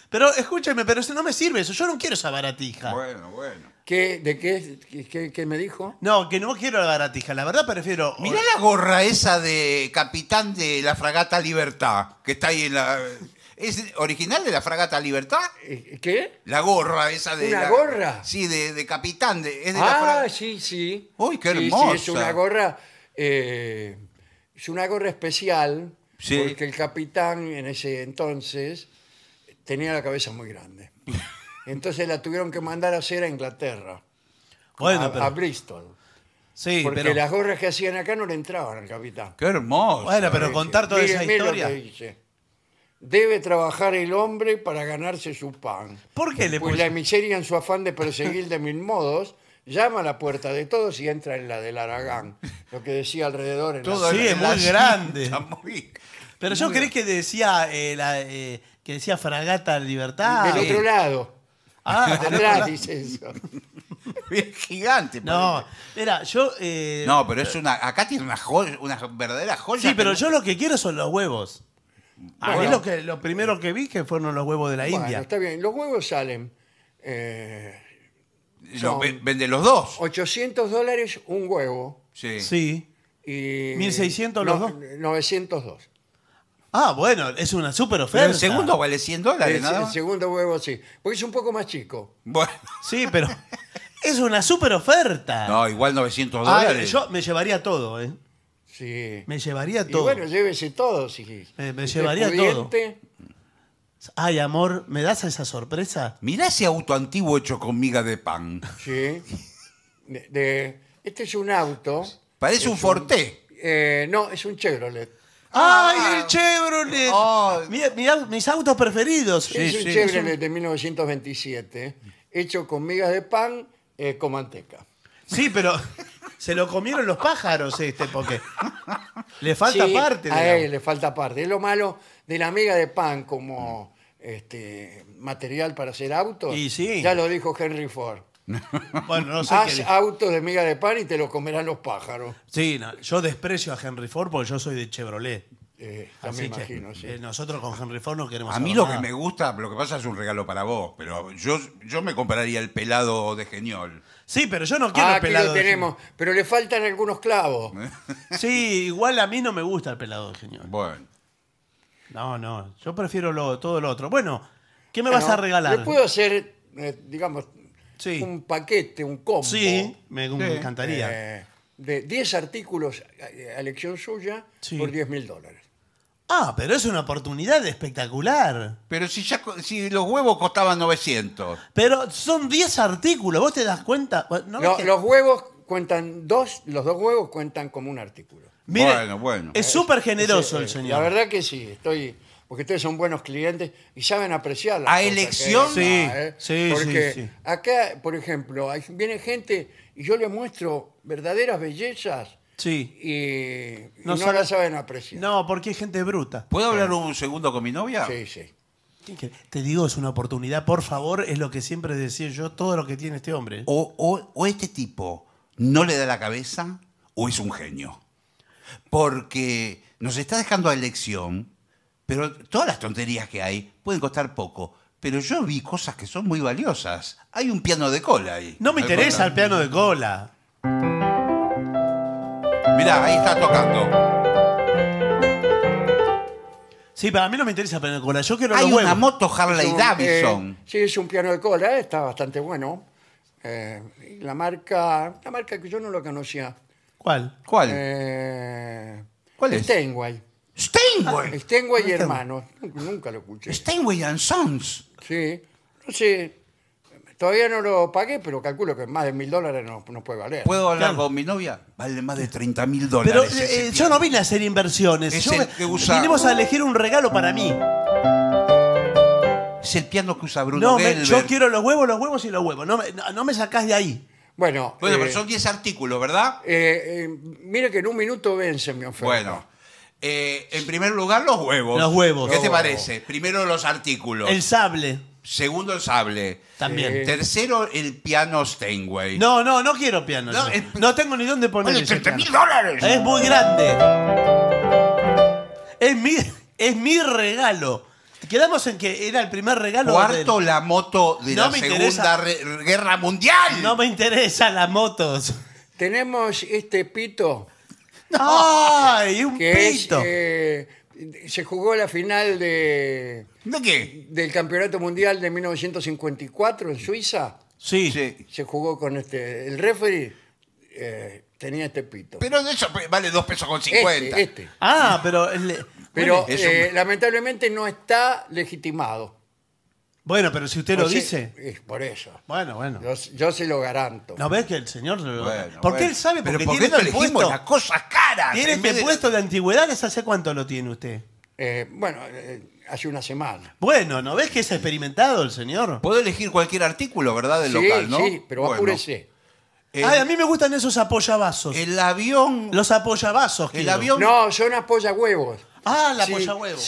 Pero escúcheme, pero eso no me sirve eso. Yo no quiero esa baratija. Bueno, bueno. ¿Qué, ¿De qué, qué, me dijo? No, que no quiero la baratija. La verdad prefiero. Mirá la gorra esa de capitán de la fragata Libertad, que está ahí en la. ¿Es original de la fragata Libertad? Eh, ¿Qué? La gorra esa de. ¿Una la, gorra? Sí, de, capitán. De, ah, sí, sí. ¡Uy, qué hermosa! Sí, es una gorra. Eh, es una gorra especial. Porque el capitán en ese entonces tenía la cabeza muy grande. Entonces la tuvieron que mandar a hacer a Inglaterra, Bueno, a, Bristol. porque las gorras que hacían acá no le entraban al capitán. Qué hermoso. Bueno, pero contar toda esa historia. Debe trabajar el hombre para ganarse su pan. ¿Por qué le Pues la miseria en su afán de perseguir de mil modos llama a la puerta de todos y entra en la del Aragán. Lo que decía alrededor en Sí, es muy grande. Pero yo creí que decía eh, la, eh, que decía Fragata Libertad. del otro lado. Ah, gigante. No, mira, yo. Eh, no, pero es una. Acá tiene una verdadera joya. sí, pero yo lo que quiero son los huevos. Ah, lo, que, lo primero que vi que fueron los huevos de la Bueno, India. está bien. Los huevos salen eh, vende los dos. 800 dólares un huevo. Sí. Sí. Y 1600 los dos. 902. Ah, bueno, es una súper oferta. el segundo vale 100 dólares, El, el segundo huevo sí. Porque es un poco más chico. Bueno. Sí, pero es una súper oferta. No, igual 900 ah, dólares. yo me llevaría todo, ¿eh? Sí. Me llevaría y todo. bueno, llévese todo. Si, Me- llevaría todo. Ay, amor, ¿me das esa sorpresa? Mirá ese auto antiguo hecho con miga de pan. Sí. De- este es un auto. Parece un Forte. Eh, no, es un Chevrolet. ¡Ay, el Chevrolet! mis autos preferidos. es un Chevrolet de 1927, hecho con migas de pan eh, con manteca. Sí, pero se lo comieron los pájaros este, porque le falta parte. A le falta parte. Es lo malo de la miga de pan como este, material para hacer autos. Y sí. Ya lo dijo Henry Ford. Haz autos de miga de pan y te los comerán los pájaros. Sí, yo desprecio a Henry Ford porque yo soy de Chevrolet. Eh, me eh, nosotros con Henry Ford no queremos A mí lo que me gusta, lo que pasa es un regalo para vos, pero yo, yo me compraría el pelado de Geniol. Sí, pero yo no quiero ah, pelado. pero le faltan algunos clavos. Sí, igual a mí no me gusta el pelado de Geniol Bueno, No, no, yo prefiero todo lo otro. Bueno, ¿qué me vas a regalar? puedo hacer, eh, digamos, un paquete, un combo. Sí, me, encantaría. Eh, de 10 artículos a elección suya por 10 mil dólares. Ah, pero es una oportunidad espectacular. Pero si ya si los huevos costaban 900. Pero son 10 artículos, ¿vos te das cuenta? Los huevos cuentan dos, los dos huevos cuentan como un artículo. mira Bueno, bueno. Es eh, súper generoso el eh, señor. La verdad que sí, estoy porque ustedes son buenos clientes y saben apreciar. A elección. Sí, ¿eh? sí, sí, Porque acá, por ejemplo, viene gente y yo le muestro verdaderas bellezas Sí. y no, las saben apreciar. No, porque hay gente bruta. ¿Puedo hablar un segundo con mi novia? Sí, sí. Te digo, es una oportunidad, por favor, es lo que siempre decía yo, todo lo que tiene este hombre. o este tipo no le da la cabeza o es un genio. Porque nos está dejando a elección pero todas las tonterías que hay pueden costar poco. Pero yo vi cosas que son muy valiosas. Hay un piano de cola ahí. No me interesa el piano de cola. Mirá, ahí está tocando. Sí, para mí no me interesa el piano de cola. Yo quiero Hay una moto Harley Davidson. Eh, sí, es un piano de cola, está bastante bueno. Eh, la marca, la marca que yo no lo conocía. ¿Cuál? ¿Cuál? eh, ¿Cuál es? Steinway. Steinway. Steinway y hermano, Nunca lo escuché. Steinway and Sons. Sí. No sé. Todavía no lo pagué, pero calculo que más de mil dólares no, puede valer. ¿Puedo hablar con mi novia? Vale más de 30 mil dólares. Pero eh, yo no vine a hacer Inversiones. Es que a uh. elegir un regalo para mí. Es el piano que usa Bruno No, yo quiero los huevos, los huevos y los huevos. No me, no, me sacás de ahí. Bueno, Bueno, pero eh, son 10 artículos, ¿verdad? Eh, eh, mire que en un minuto vence mi oferta. Bueno, eh, en primer lugar, los huevos. Los huevos. ¿Qué te parece? Primero los artículos. El sable. Segundo, el sable. También. Tercero, el piano Steinway. No, no, no quiero piano. No, tengo ni dónde poner dólares! Es muy grande. Es mi, es mi regalo. Quedamos en que era el primer regalo. Cuarto, la moto de la Segunda Guerra Mundial. No me interesa las motos. Tenemos este pito ¡Ay, eh, se jugó la final de, ¿De qué? del Campeonato Mundial de 1954 en Suiza. Sí. Sí. Se jugó con este. El referee eh, tenía este pito. Pero de eso pues, vale 2 pesos con 50. Este, este, Ah, ah pero... Pero eh, lamentablemente no está legitimado. Bueno, pero si usted lo dice. es por eso. Bueno, bueno. Yo, se lo garanto. ¿No ves que el señor... Bueno, porque él sabe, porque Pero ¿por no las cosas caras? Tiene este este puesto de antigüedades, ¿hace cuánto lo tiene usted? Eh, bueno, eh, hace una semana. Bueno, ¿no ves que es experimentado el señor? Puedo elegir cualquier artículo, ¿verdad? Del local, ¿no? sí, pero apúrese. a mí me gustan esos apoyavasos. El avión. Los apoyavasos. El avión- No, son apoya huevos. Ah, el apoyahuevos.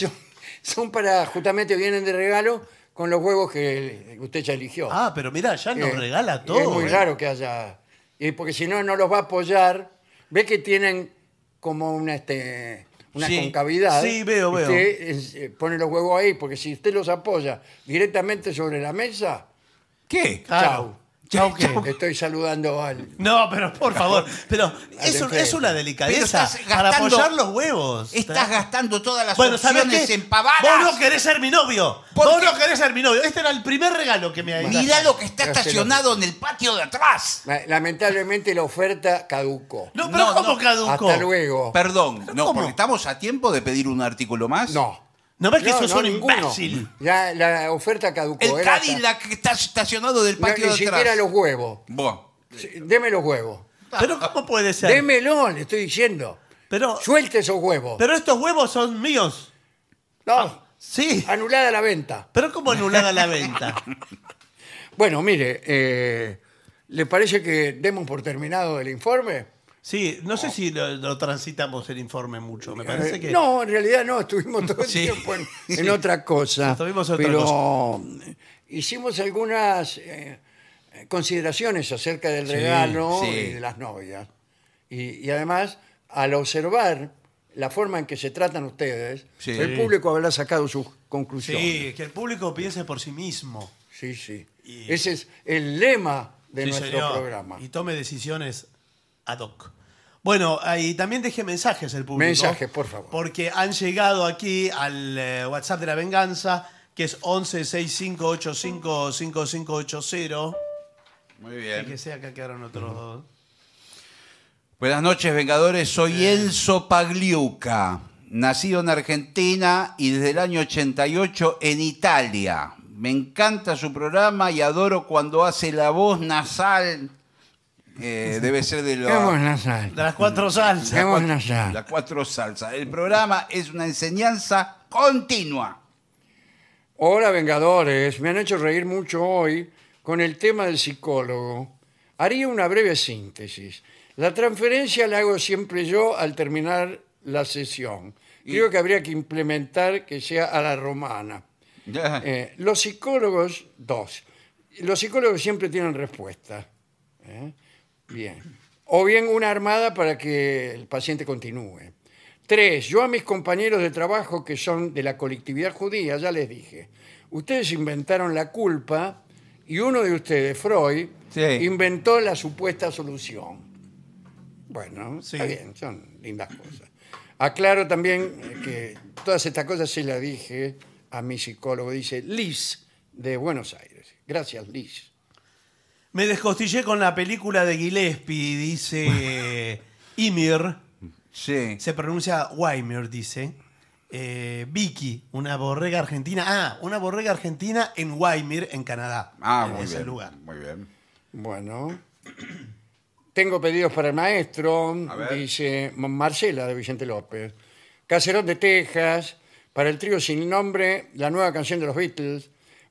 son para, justamente vienen de regalo con los huevos que usted ya eligió. Ah, pero mira, ya nos eh, regala todo. Es muy eh. raro que haya. Y porque si no, no los va a apoyar. Ve que tienen como una, este, una concavidad. Sí, veo, veo. Eh, pone los huevos ahí, porque si usted los apoya directamente sobre la mesa, ¿Qué? Claro. Ah, chau, Estoy saludando al. No, pero por favor, pero es, es una delicadeza para apoyar los huevos. ¿eh? Estás gastando todas las opciones en pavadas. Vos no querés ser mi novio. Vos no querés ser mi novio. Este era el primer regalo que me había Mirá lo que está estacionado en el patio de atrás. Lamentablemente la oferta caducó. No, pero ¿cómo caducó? Hasta luego. Perdón, no, ¿Cómo? porque estamos a tiempo de pedir un artículo más. No. ¿No ves que eso son un Ya la oferta caducó. El Cádiz la que está estacionado del patio de atrás. siquiera los huevos. Deme los huevos. Pero ¿cómo puede ser? Démelo, le estoy diciendo. Pero, Suelte esos huevos. pero estos huevos son míos. no, ah, Sí. anulada la venta. Pero ¿cómo anulada la venta? Bueno, mire, eh, ¿le parece que demos por terminado el informe? Sí, no sé oh. si lo, transitamos el informe mucho. Me parece eh, que. No, en realidad no, estuvimos todo el tiempo en, otra cosa. Estuvimos pero hicimos algunas eh, consideraciones acerca del regalo y de las novias. Y, además, al observar la forma en que se tratan ustedes, el público habrá sacado sus conclusiones. Sí, que el público piense por sí mismo. Sí, sí. Ese es el lema de nuestro programa. Y tome decisiones ad Bueno, y también deje mensajes el público. Mensajes, por favor. Porque han llegado aquí al eh, WhatsApp de la venganza, que es 1165855580. Muy bien. que sea que quedaron otros dos. Buenas noches, Vengadores. Soy Enzo Pagliuca, nacido en Argentina y desde el año 88 en Italia. Me encanta su programa y adoro cuando hace la voz nasal eh, debe ser de, las cuatro salsas. las cuatro salsas. El programa es una enseñanza continua. Hola Vengadores, me han hecho reír mucho hoy con el tema del psicólogo. Haría una breve síntesis. La transferencia la hago siempre yo al terminar la sesión. Creo que habría que implementar que sea a la romana. Eh, los psicólogos, dos. Los psicólogos siempre tienen respuesta. ¿eh? Bien. O bien una armada para que el paciente continúe. Tres, yo a mis compañeros de trabajo que son de la colectividad judía, ya les dije, ustedes inventaron la culpa y uno de ustedes, Freud, inventó la supuesta solución. Bueno, está bien, son lindas cosas. Aclaro también que todas estas cosas se las dije a mi psicólogo, dice Liz de Buenos Aires. Gracias, Liz. Me descostillé con la película de Gillespie, dice Ymir. Se pronuncia Weimer, dice. Eh, Vicky, una borrega argentina. Ah, una borrega argentina en Weimer, en Canadá. Ah, en muy ese lugar. Muy bien. Bueno. Tengo pedidos para el maestro, dice Marcela de Vicente López. caserón de Texas, para el trío sin nombre, la nueva canción de los Beatles,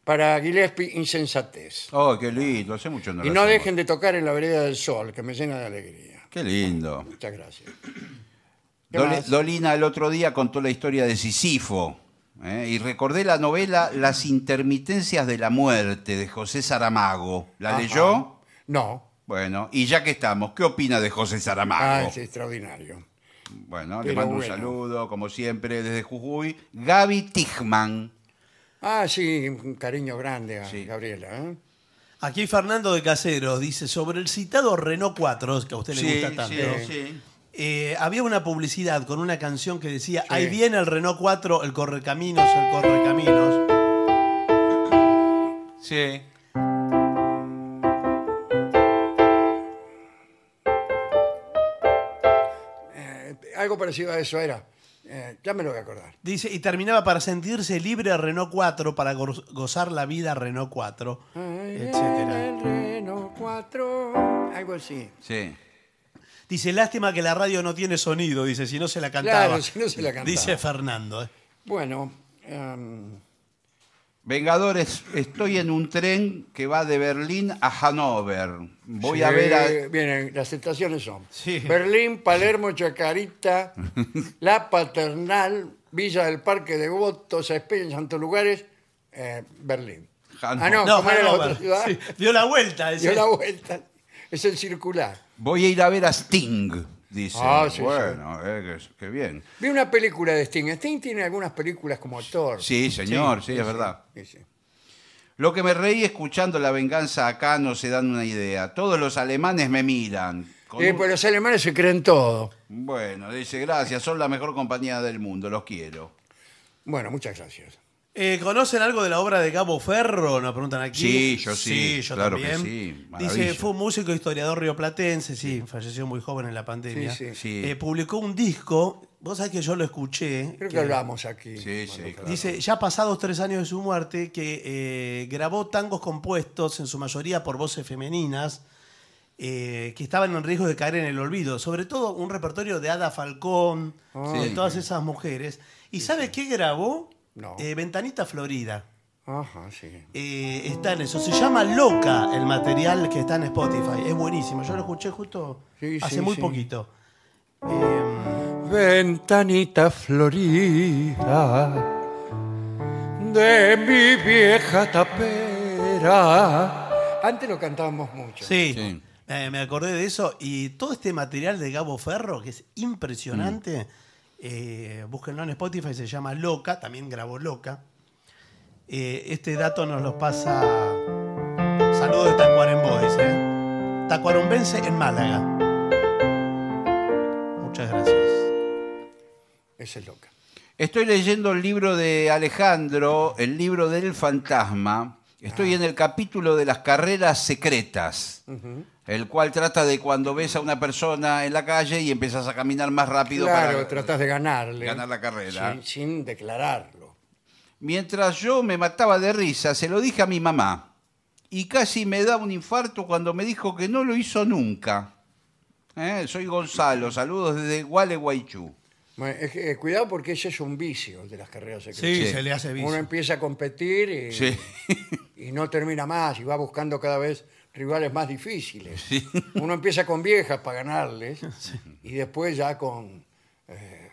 para Gillespie insensatez. Oh, qué lindo, hace mucho y no dejen de tocar en la vereda del sol, que me llena de alegría. Qué lindo. Muchas gracias. Dolina el otro día contó la historia de Sisifo. Eh, y recordé la novela Las intermitencias de la muerte de José Saramago. ¿La leyó? No. Bueno, y ya que estamos, ¿qué opina de José Saramago? Ah, es extraordinario. Bueno, le mando un saludo, como siempre, desde Jujuy. Gaby Tichman. Ah, sí, un cariño grande a Gabriela. ¿eh? Aquí Fernando de Caseros dice, sobre el citado Renault 4, que a usted le gusta tanto, eh, había una publicidad con una canción que decía, ahí viene el Renault 4, el correcaminos, el correcaminos. Sí. Eh, algo parecido a eso era. Eh, ya me lo voy a acordar. Dice, y terminaba para sentirse libre a Renault 4, para gozar la vida Renault 4, etc. Renault 4, algo así. Sí. Dice, lástima que la radio no tiene sonido, dice, si no se la cantaba. Claro, si no se la cantaba. Dice Fernando. Eh. Bueno, em, Vengadores, estoy en un tren que va de Berlín a Hannover. Voy a ver a... Bien, las estaciones son Sí. Berlín, Palermo, Chacarita, La Paternal, Villa del Parque de Votos, en Santos Lugares, eh, Berlín. Ah, no, no, era la otra ciudad? Dio la vuelta. Dio la vuelta. Es el circular. Voy a ir a ver a Sting. Dice, ah, bueno, eh, qué, bien. Vi una película de Sting. Sting tiene algunas películas como actor. Sí, señor, sí, es verdad. Lo que me reí escuchando la venganza acá no se dan una idea. Todos los alemanes me miran. Sí, eh, pues los alemanes se creen todo. Bueno, dice, gracias, son la mejor compañía del mundo, los quiero. Bueno, muchas gracias. Eh, ¿Conocen algo de la obra de Gabo Ferro? Nos preguntan aquí. Sí, yo sí. yo también. Dice, fue un músico e historiador rioplatense, sí, falleció muy joven en la pandemia. Eh, publicó un disco, vos sabés que yo lo escuché. Creo que, hablamos aquí. Sí, sí, claro. Dice, ya pasados tres años de su muerte, que eh, grabó tangos compuestos, en su mayoría por voces femeninas, que estaban en riesgo de caer en el olvido. Sobre todo un repertorio de Ada Falcón, ah, de todas esas mujeres. ¿Y sabe qué grabó? Eh, Ventanita Florida. Eh, está en eso. Se llama Loca el material que está en Spotify. Es buenísimo. Yo lo escuché justo hace muy poquito. Em, Ventanita Florida de mi vieja tapera. Antes lo cantábamos mucho. Sí. Eh, me acordé de eso y todo este material de Gabo Ferro, que es impresionante, mm. Eh, búsquenlo en Spotify, se llama Loca, también grabó Loca. Eh, este dato nos lo pasa. Saludos de Tacuarembó, dice. ¿eh? Tacuarumbense en Málaga. Muchas gracias. Ese es Loca. Estoy leyendo el libro de Alejandro, el libro del fantasma. Estoy ah. en el capítulo de las carreras secretas el cual trata de cuando ves a una persona en la calle y empiezas a caminar más rápido claro, tratás tratas de ganarle. ganar la carrera. Sin, declararlo. Mientras yo me mataba de risa, se lo dije a mi mamá y casi me da un infarto cuando me dijo que no lo hizo nunca. ¿Eh? Soy Gonzalo, saludos desde Gualeguaychú. Eh, cuidado porque ese es un vicio de las carreras secretas. Sí, se le hace vicio. Uno empieza a competir y no termina más y va buscando cada vez rivales más difíciles. Uno empieza con viejas para ganarles y después ya con eh,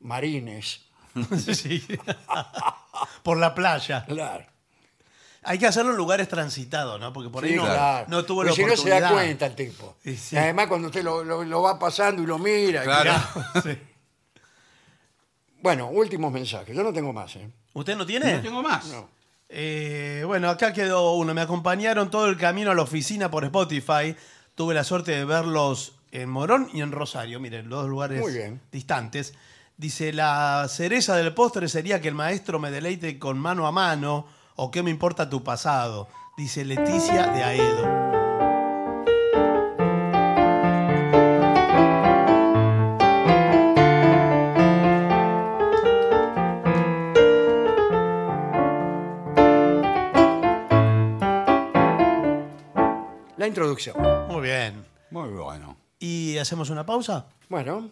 marines. Por la playa. Claro. Hay que hacerlo en lugares transitados, ¿no? Porque por ahí no, no, tuvo si no se da cuenta el tipo. Y además cuando usted lo, va pasando y lo mira. Claro. bueno, últimos mensajes. Yo no tengo más, ¿eh? ¿Usted no tiene? No tengo más. No. Eh, bueno, acá quedó uno. Me acompañaron todo el camino a la oficina por Spotify. Tuve la suerte de verlos en Morón y en Rosario. Miren, los dos lugares bien. distantes. Dice, la cereza del postre sería que el maestro me deleite con mano a mano o qué me importa tu pasado. Dice Leticia de Aedo. introducción. Muy bien. Muy bueno. ¿Y hacemos una pausa? Bueno.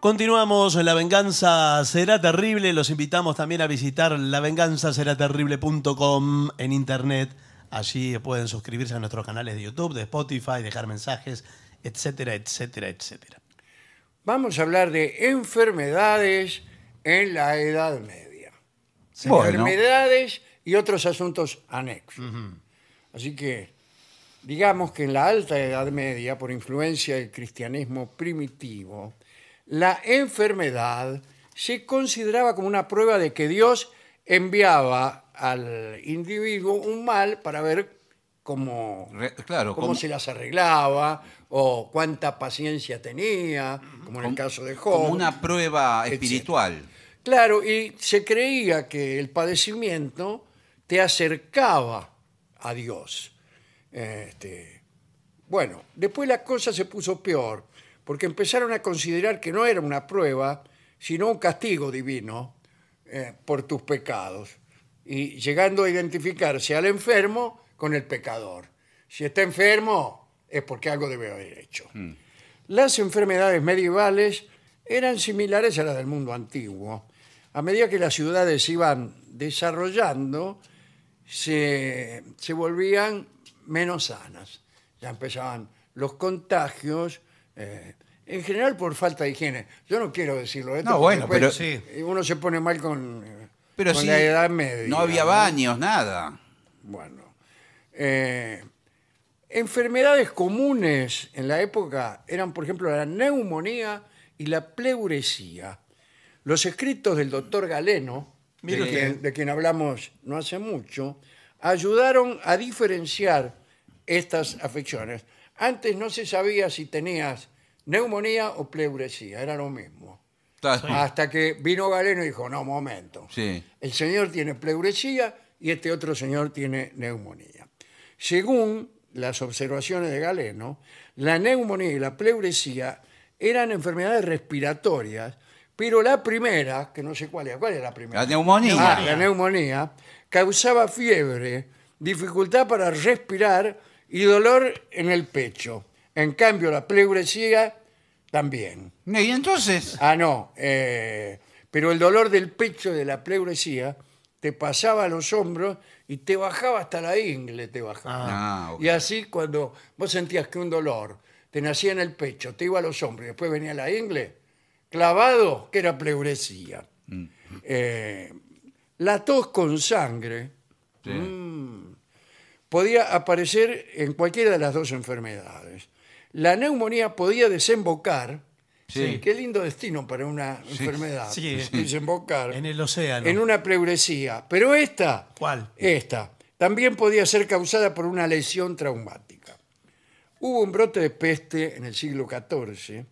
Continuamos en La Venganza Será Terrible. Los invitamos también a visitar lavenganzaseraterrible.com en internet. Allí pueden suscribirse a nuestros canales de YouTube, de Spotify, dejar mensajes, etcétera, etcétera, etcétera. Vamos a hablar de enfermedades en la Edad Media enfermedades y otros asuntos anexos. Así que, digamos que en la Alta Edad Media, por influencia del cristianismo primitivo, la enfermedad se consideraba como una prueba de que Dios enviaba al individuo un mal para ver cómo, cómo, se las arreglaba o cuánta paciencia tenía, como en el caso de Job. como una prueba espiritual. Claro, y se creía que el padecimiento te acercaba a Dios. Este, bueno, después la cosa se puso peor, porque empezaron a considerar que no era una prueba, sino un castigo divino eh, por tus pecados, y llegando a identificarse al enfermo con el pecador. Si está enfermo, es porque algo debe haber hecho. Mm. Las enfermedades medievales eran similares a las del mundo antiguo a medida que las ciudades iban desarrollando, se, volvían menos sanas. Ya empezaban los contagios, eh, en general por falta de higiene. Yo no quiero decirlo. Esto ¿eh? no, bueno, pero sí. Eh, uno se pone mal con, pero la edad media. No había baños, nada. Bueno. enfermedades comunes en la época eran, por ejemplo, la neumonía y la pleuresía. Los escritos del doctor Galeno, de quien, hablamos no hace mucho, ayudaron a diferenciar estas afecciones. Antes no se sabía si tenías neumonía o pleuresía, era lo mismo. Hasta que vino Galeno y dijo, no, momento. El señor tiene pleuresía y este otro señor tiene neumonía. Según las observaciones de Galeno, la neumonía y la pleuresía eran enfermedades respiratorias pero la primera, que no sé cuál era, ¿cuál era la primera? La neumonía. Ah, la neumonía, causaba fiebre, dificultad para respirar y dolor en el pecho. En cambio, la pleuresía también. ¿Y entonces? Ah, no. Eh, pero el dolor del pecho de la pleuresía te pasaba a los hombros y te bajaba hasta la ingle, te bajaba. Ah, ah, y así cuando vos sentías que un dolor te nacía en el pecho, te iba a los hombros y después venía la ingle, clavado, que era pleuresía. Mm. Eh, la tos con sangre mm, podía aparecer en cualquiera de las dos enfermedades. La neumonía podía desembocar, qué lindo destino para una enfermedad, desembocar en el océano, en una pleuresía. Pero esta, ¿cuál? Esta también podía ser causada por una lesión traumática. Hubo un brote de peste en el siglo XIV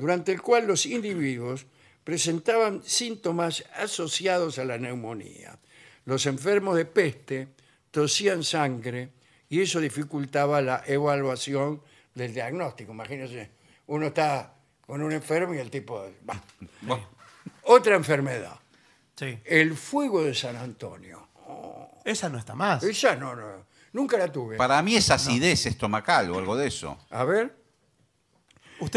durante el cual los individuos presentaban síntomas asociados a la neumonía. Los enfermos de peste tosían sangre y eso dificultaba la evaluación del diagnóstico. Imagínense, uno está con un enfermo y el tipo... Otra enfermedad. El fuego de San Antonio. Oh. Esa no está más. Esa no, no. Nunca la tuve. Para mí es acidez estomacal o algo de eso. A ver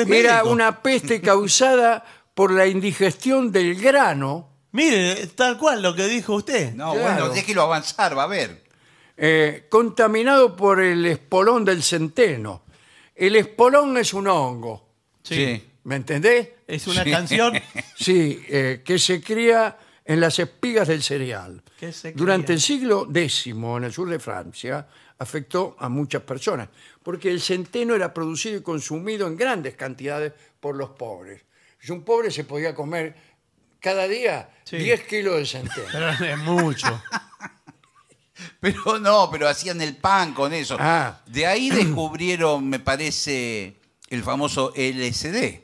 era una peste causada por la indigestión del grano. Mire, tal cual lo que dijo usted. No, bueno, déjelo avanzar, va a ver. Eh, contaminado por el espolón del centeno. El espolón es un hongo, Sí. ¿me entendés? Es una canción Sí, eh, que se cría en las espigas del cereal. Durante el siglo X, en el sur de Francia, afectó a muchas personas porque el centeno era producido y consumido en grandes cantidades por los pobres. Y un pobre se podía comer cada día 10 kilos de centeno. Pero es mucho. Pero no, pero hacían el pan con eso. Ah. De ahí descubrieron, me parece, el famoso LSD,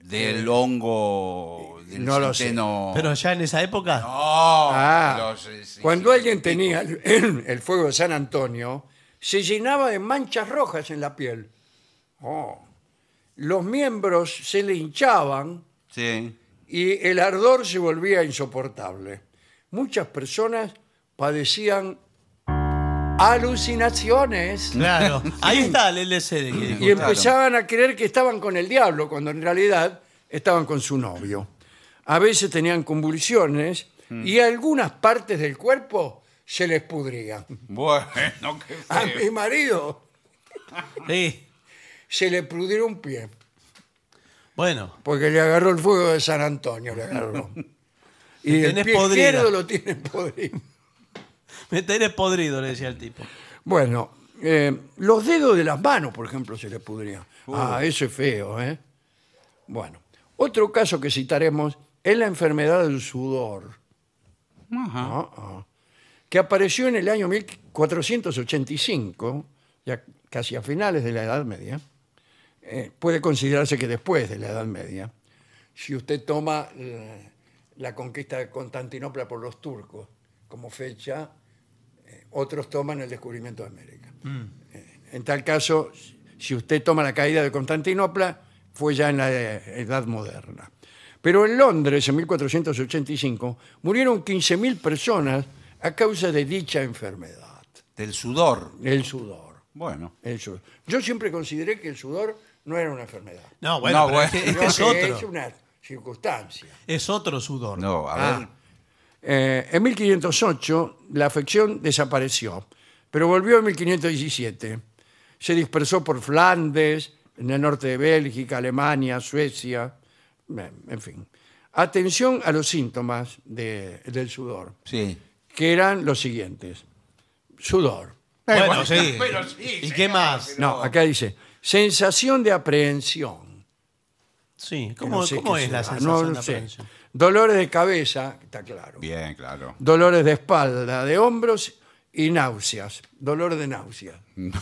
del hongo del No lo sé. centeno. Pero ya en esa época. No, ah. cuando alguien tenía el fuego de San Antonio, se llenaba de manchas rojas en la piel. Oh. Los miembros se le hinchaban y el ardor se volvía insoportable. Muchas personas padecían alucinaciones Claro, ahí está el LSD. y empezaban a creer que estaban con el diablo, cuando en realidad estaban con su novio. A veces tenían convulsiones mm. y algunas partes del cuerpo se les pudría. Bueno, qué A mi marido Sí. se le pudrió un pie, Bueno, porque le agarró el fuego de San Antonio, le agarró. Y el pie lo tiene podrido. me tenés podrido, le decía el tipo. Bueno, eh, los dedos de las manos, por ejemplo, se les pudrían. Uh. Ah, eso es feo, ¿eh? Bueno, otro caso que citaremos es la enfermedad del sudor. Ajá. Ah, ah que apareció en el año 1485, ya casi a finales de la Edad Media, eh, puede considerarse que después de la Edad Media, si usted toma eh, la, conquista de Constantinopla por los turcos como fecha, eh, otros toman el descubrimiento de América. Mm. en tal caso, si usted toma la caída de Constantinopla, fue ya en la Edad Moderna. Pero en Londres, en 1485, murieron 15.000 personas a causa de dicha enfermedad, Del sudor. el sudor. Bueno. Yo siempre consideré que el sudor no era una enfermedad, No, bueno, es este es una circunstancia. Es otro sudor. No, a ver. Ah. Eh, en 1508 la afección desapareció, pero volvió en 1517. Se dispersó por Flandes, en el norte de Bélgica, Alemania, Suecia, en fin. Atención a los síntomas del sudor. Sí que eran los siguientes. Sudor. Bueno, sí. ¿Y qué más? No, acá dice, sensación de aprehensión. Sí, ¿cómo, es la sensación de Dolores de cabeza, está claro. Bien, claro. Dolores de espalda, de hombros y náuseas. Dolor de náuseas.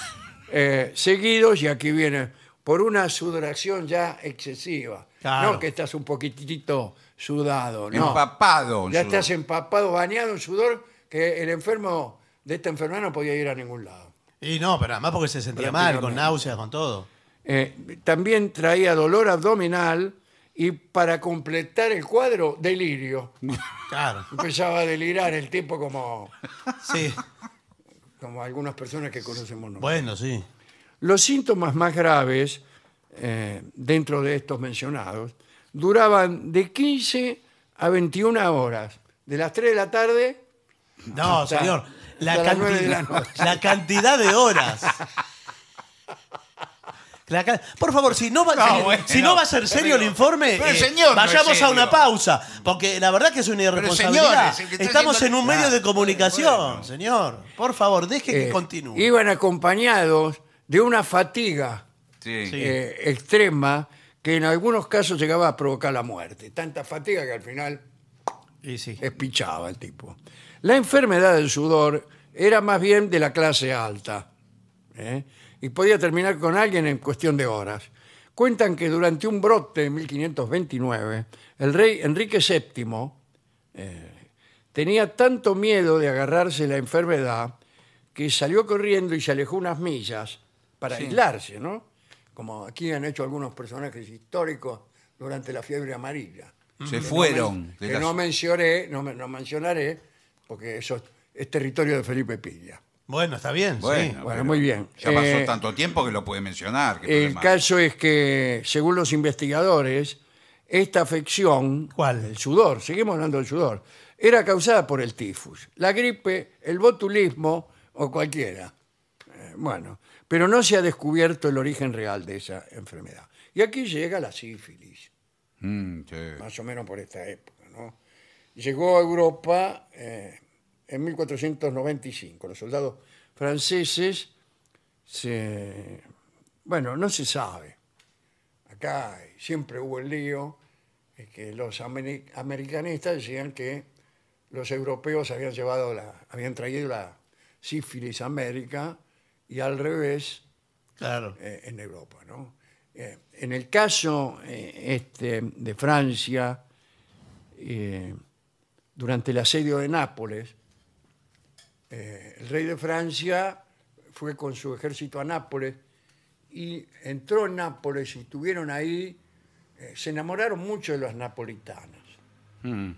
Eh, seguidos, y aquí viene, por una sudoración ya excesiva. No que estás un poquitito sudado. Empapado. Ya estás empapado, bañado en sudor, que el enfermo de esta enfermedad no podía ir a ningún lado. Y no, pero además porque se sentía mal, con náuseas, con todo. Eh, también traía dolor abdominal y para completar el cuadro, delirio. Claro. Empezaba a delirar el tipo como, Sí. como algunas personas que conocemos Bueno, sí. Los síntomas más graves eh, dentro de estos mencionados, duraban de 15 a 21 horas, de las 3 de la tarde. No, señor, la, cantidad, de horas. Por favor, si no va, no va a ser serio el informe, eh, vayamos a una pausa, porque la verdad que es una irresponsabilidad. Estamos en un medio de comunicación, señor. Por favor, deje que eh, continúe. Iban acompañados de una fatiga eh, extrema que en algunos casos llegaba a provocar la muerte. Tanta fatiga que al final espichaba el tipo. La enfermedad del sudor era más bien de la clase alta ¿eh? y podía terminar con alguien en cuestión de horas. Cuentan que durante un brote en 1529, el rey Enrique VII eh, tenía tanto miedo de agarrarse la enfermedad que salió corriendo y se alejó unas millas para aislarse, ¿no? como aquí han hecho algunos personajes históricos durante la fiebre amarilla. Se fueron. que no mencioné, no, no, mencionaré, porque eso es, territorio de Felipe Pilla. Bueno, está bien. Bueno, sí. bueno muy bien. Ya pasó eh, tanto tiempo que lo puede mencionar. El caso es que, según los investigadores, esta afección, ¿cuál? El sudor, seguimos hablando del sudor, era causada por el tifus, la gripe, el botulismo o cualquiera. Eh, bueno, pero no se ha descubierto el origen real de esa enfermedad. Y aquí llega la sífilis, mm, más o menos por esta época. ¿no? Llegó a Europa eh, en 1495. Los soldados franceses Bueno, no se sabe. Acá siempre hubo el lío de que los americanistas decían que los europeos habían llevado la, habían traído la sífilis a América y al revés claro. Eh, en Europa. ¿no? Eh, en el caso eh, este, de Francia, durante el asedio de Nápoles, el rey de Francia fue con su ejército a Nápoles y entró en Nápoles y estuvieron ahí, se enamoraron mucho de las napolitanas. Mm.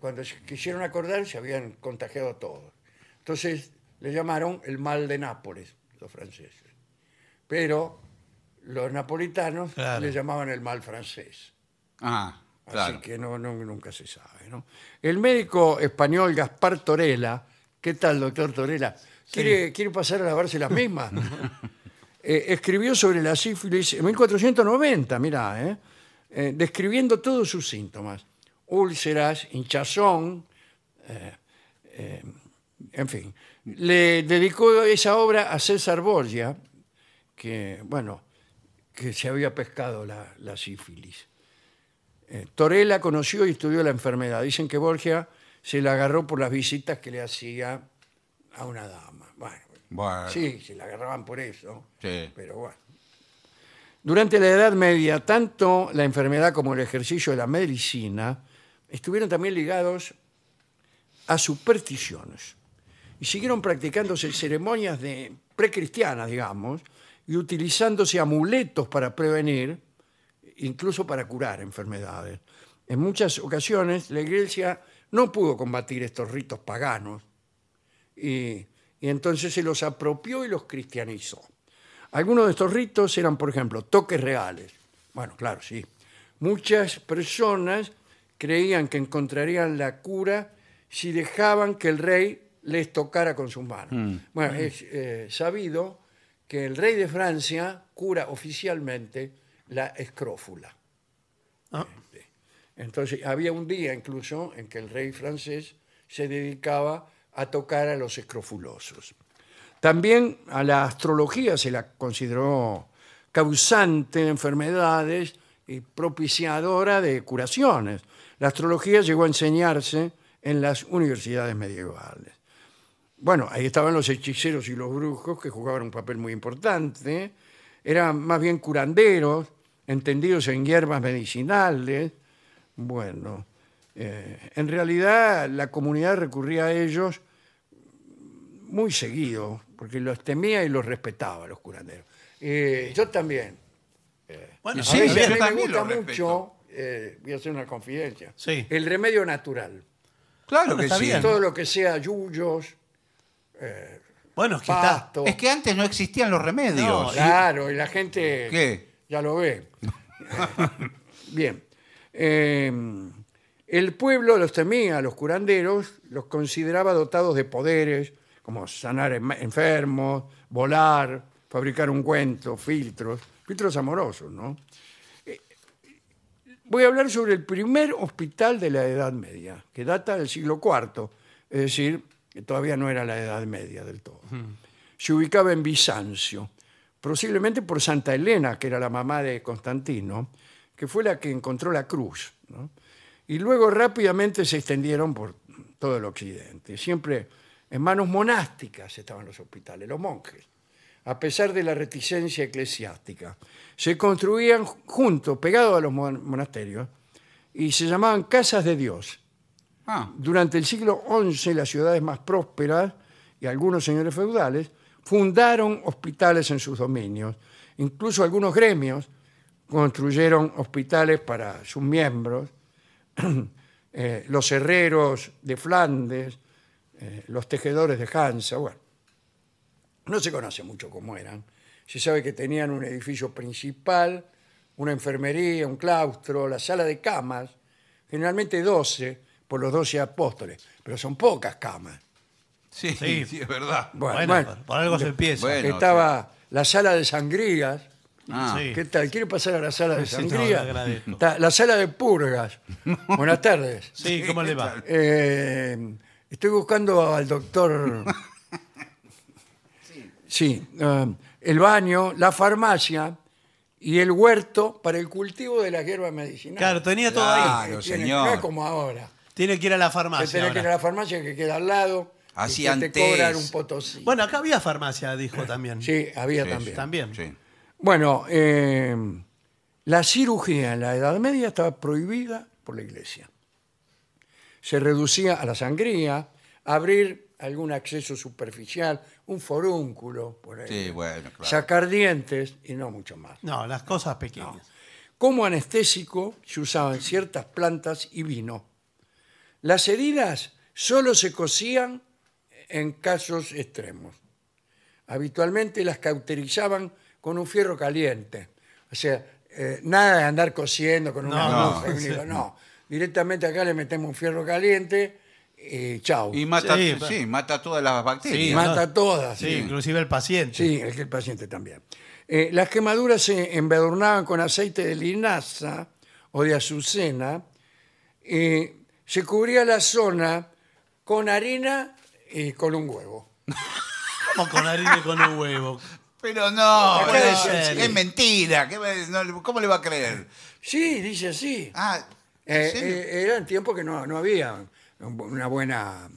cuando se quisieron acordar se habían contagiado todos. Entonces le llamaron el mal de Nápoles, los franceses. Pero los napolitanos le llamaban el mal francés. Ah, claro. Así que no, nunca se sabe. ¿no? El médico español Gaspar Torella, ¿qué tal, doctor Torella? ¿Quiere, quiere pasar a lavarse las mismas? Eh, escribió sobre la sífilis en 1490, mirá, ¿eh? eh, describiendo todos sus síntomas. Úlceras, hinchazón, eh, en fin, le dedicó esa obra a César Borgia, que, bueno, que se había pescado la, sífilis. Eh, Torella conoció y estudió la enfermedad. Dicen que Borgia se la agarró por las visitas que le hacía a una dama. Bueno, sí, se la agarraban por eso, pero bueno. Durante la Edad Media, tanto la enfermedad como el ejercicio de la medicina estuvieron también ligados a supersticiones y siguieron practicándose ceremonias de precristianas, digamos, y utilizándose amuletos para prevenir, incluso para curar enfermedades. En muchas ocasiones la iglesia no pudo combatir estos ritos paganos y entonces se los apropió y los cristianizó. Algunos de estos ritos eran, por ejemplo, toques reales. Bueno, claro, sí. Muchas personas creían que encontrarían la cura si dejaban que el rey les tocara con sus manos. Mm. Bueno, es eh, sabido que el rey de Francia cura oficialmente la escrófula. Ah. Este, entonces, había un día incluso en que el rey francés se dedicaba a tocar a los escrofulosos. También a la astrología se la consideró causante de enfermedades y propiciadora de curaciones. La astrología llegó a enseñarse en las universidades medievales. Bueno, ahí estaban los hechiceros y los brujos que jugaban un papel muy importante. Eran más bien curanderos, entendidos en hierbas medicinales. Bueno, eh, en realidad la comunidad recurría a ellos muy seguido, porque los temía y los respetaba los curanderos. Eh, yo también. Eh, bueno, sí, yo me gusta mucho, voy a hacer una confidencia, sí. el remedio natural. Claro que sí. Todo lo que sea yuyos, eh, bueno, es que, antes no existían los remedios. Claro, y la gente ya lo ve. Bien. Em, el pueblo los temía, los curanderos los consideraba dotados de poderes, como sanar enfermos, volar, fabricar un cuento, filtros, filtros amorosos, ¿no? Eh, voy a hablar sobre el primer hospital de la Edad Media, que data del siglo IV, es decir, que todavía no era la Edad Media del todo. Se ubicaba en Bizancio, posiblemente por Santa Elena, que era la mamá de Constantino, que fue la que encontró la cruz. Y luego rápidamente se extendieron por todo el occidente. Siempre en manos monásticas estaban los hospitales, los monjes, a pesar de la reticencia eclesiástica. Se construían juntos, pegados a los monasterios, y se llamaban casas de Dios Ah. Durante el siglo XI, las ciudades más prósperas y algunos señores feudales fundaron hospitales en sus dominios. Incluso algunos gremios construyeron hospitales para sus miembros. Eh, los herreros de Flandes, eh, los tejedores de Hansa, bueno. No se conoce mucho cómo eran. Se sabe que tenían un edificio principal, una enfermería, un claustro, la sala de camas, generalmente 12, por los doce apóstoles, pero son pocas camas. Sí, sí, es verdad. Bueno, por- algo se empieza. estaba la sala de sangrías. Ah. ¿Qué tal? quiere pasar a la sala de Sí, sangrías? la sala de purgas. Buenas tardes. Sí, ¿cómo le va? Eh, estoy buscando al doctor. Sí, eh, el baño, la farmacia y el huerto para el cultivo de la hierba medicinal. Claro, tenía todo ahí. Claro, es como ahora. Tiene que ir a la farmacia. Tiene que ir a la farmacia que queda al lado. Así antes. un potosí. Bueno, acá había farmacia, dijo también. Sí, había también. También. Bueno, eh, la cirugía en la Edad Media estaba prohibida por la Iglesia. Se reducía a la sangría, abrir algún acceso superficial, un forúnculo, por ahí, sacar dientes y no mucho más. No, las cosas pequeñas. Como anestésico se usaban ciertas plantas y vino. Las heridas solo se cosían en casos extremos. Habitualmente las cauterizaban con un fierro caliente. O sea, eh, nada de andar cosiendo con una aguja no. Directamente acá le metemos un fierro caliente y chao. Y mata, sí, mata todas las bacterias. Sí, mata todas. Sí, inclusive el paciente. Sí, el, el paciente también. Eh, las quemaduras se embadurnaban con aceite de linaza o de azucena. Eh, se cubría la zona con harina y con un huevo. ¿cómo con harina y con un huevo. Pero no, es mentira. ¿Cómo le va a creer? Sí, dice así. Ah, eh, ¿en eh, tiempos que no, había una buena...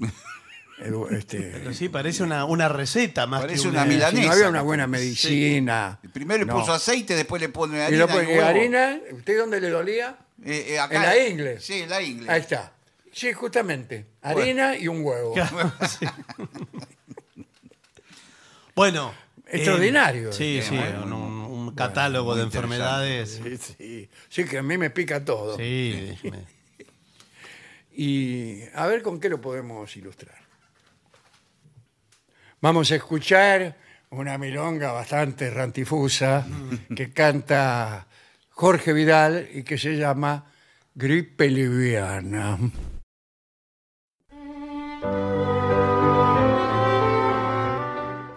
Este, sí, parece una, una receta más que una milanesa. no había una buena medicina. Primero le puso aceite, después le pone Y harina. y harina, ¿usted dónde le dolía? Eh, en la ingle. Sí, en la ingle. Ahí está. Sí, justamente. Harina y un huevo. Bueno. Extraordinario. Eh, sí, sí, ¿eh? un, catálogo de enfermedades. Sí, sí. Sí, que a mí me pica todo. Sí, Y a ver con qué lo podemos ilustrar. Vamos a escuchar una milonga bastante rantifusa mm. que canta Jorge Vidal y que se llama Gripe Liviana.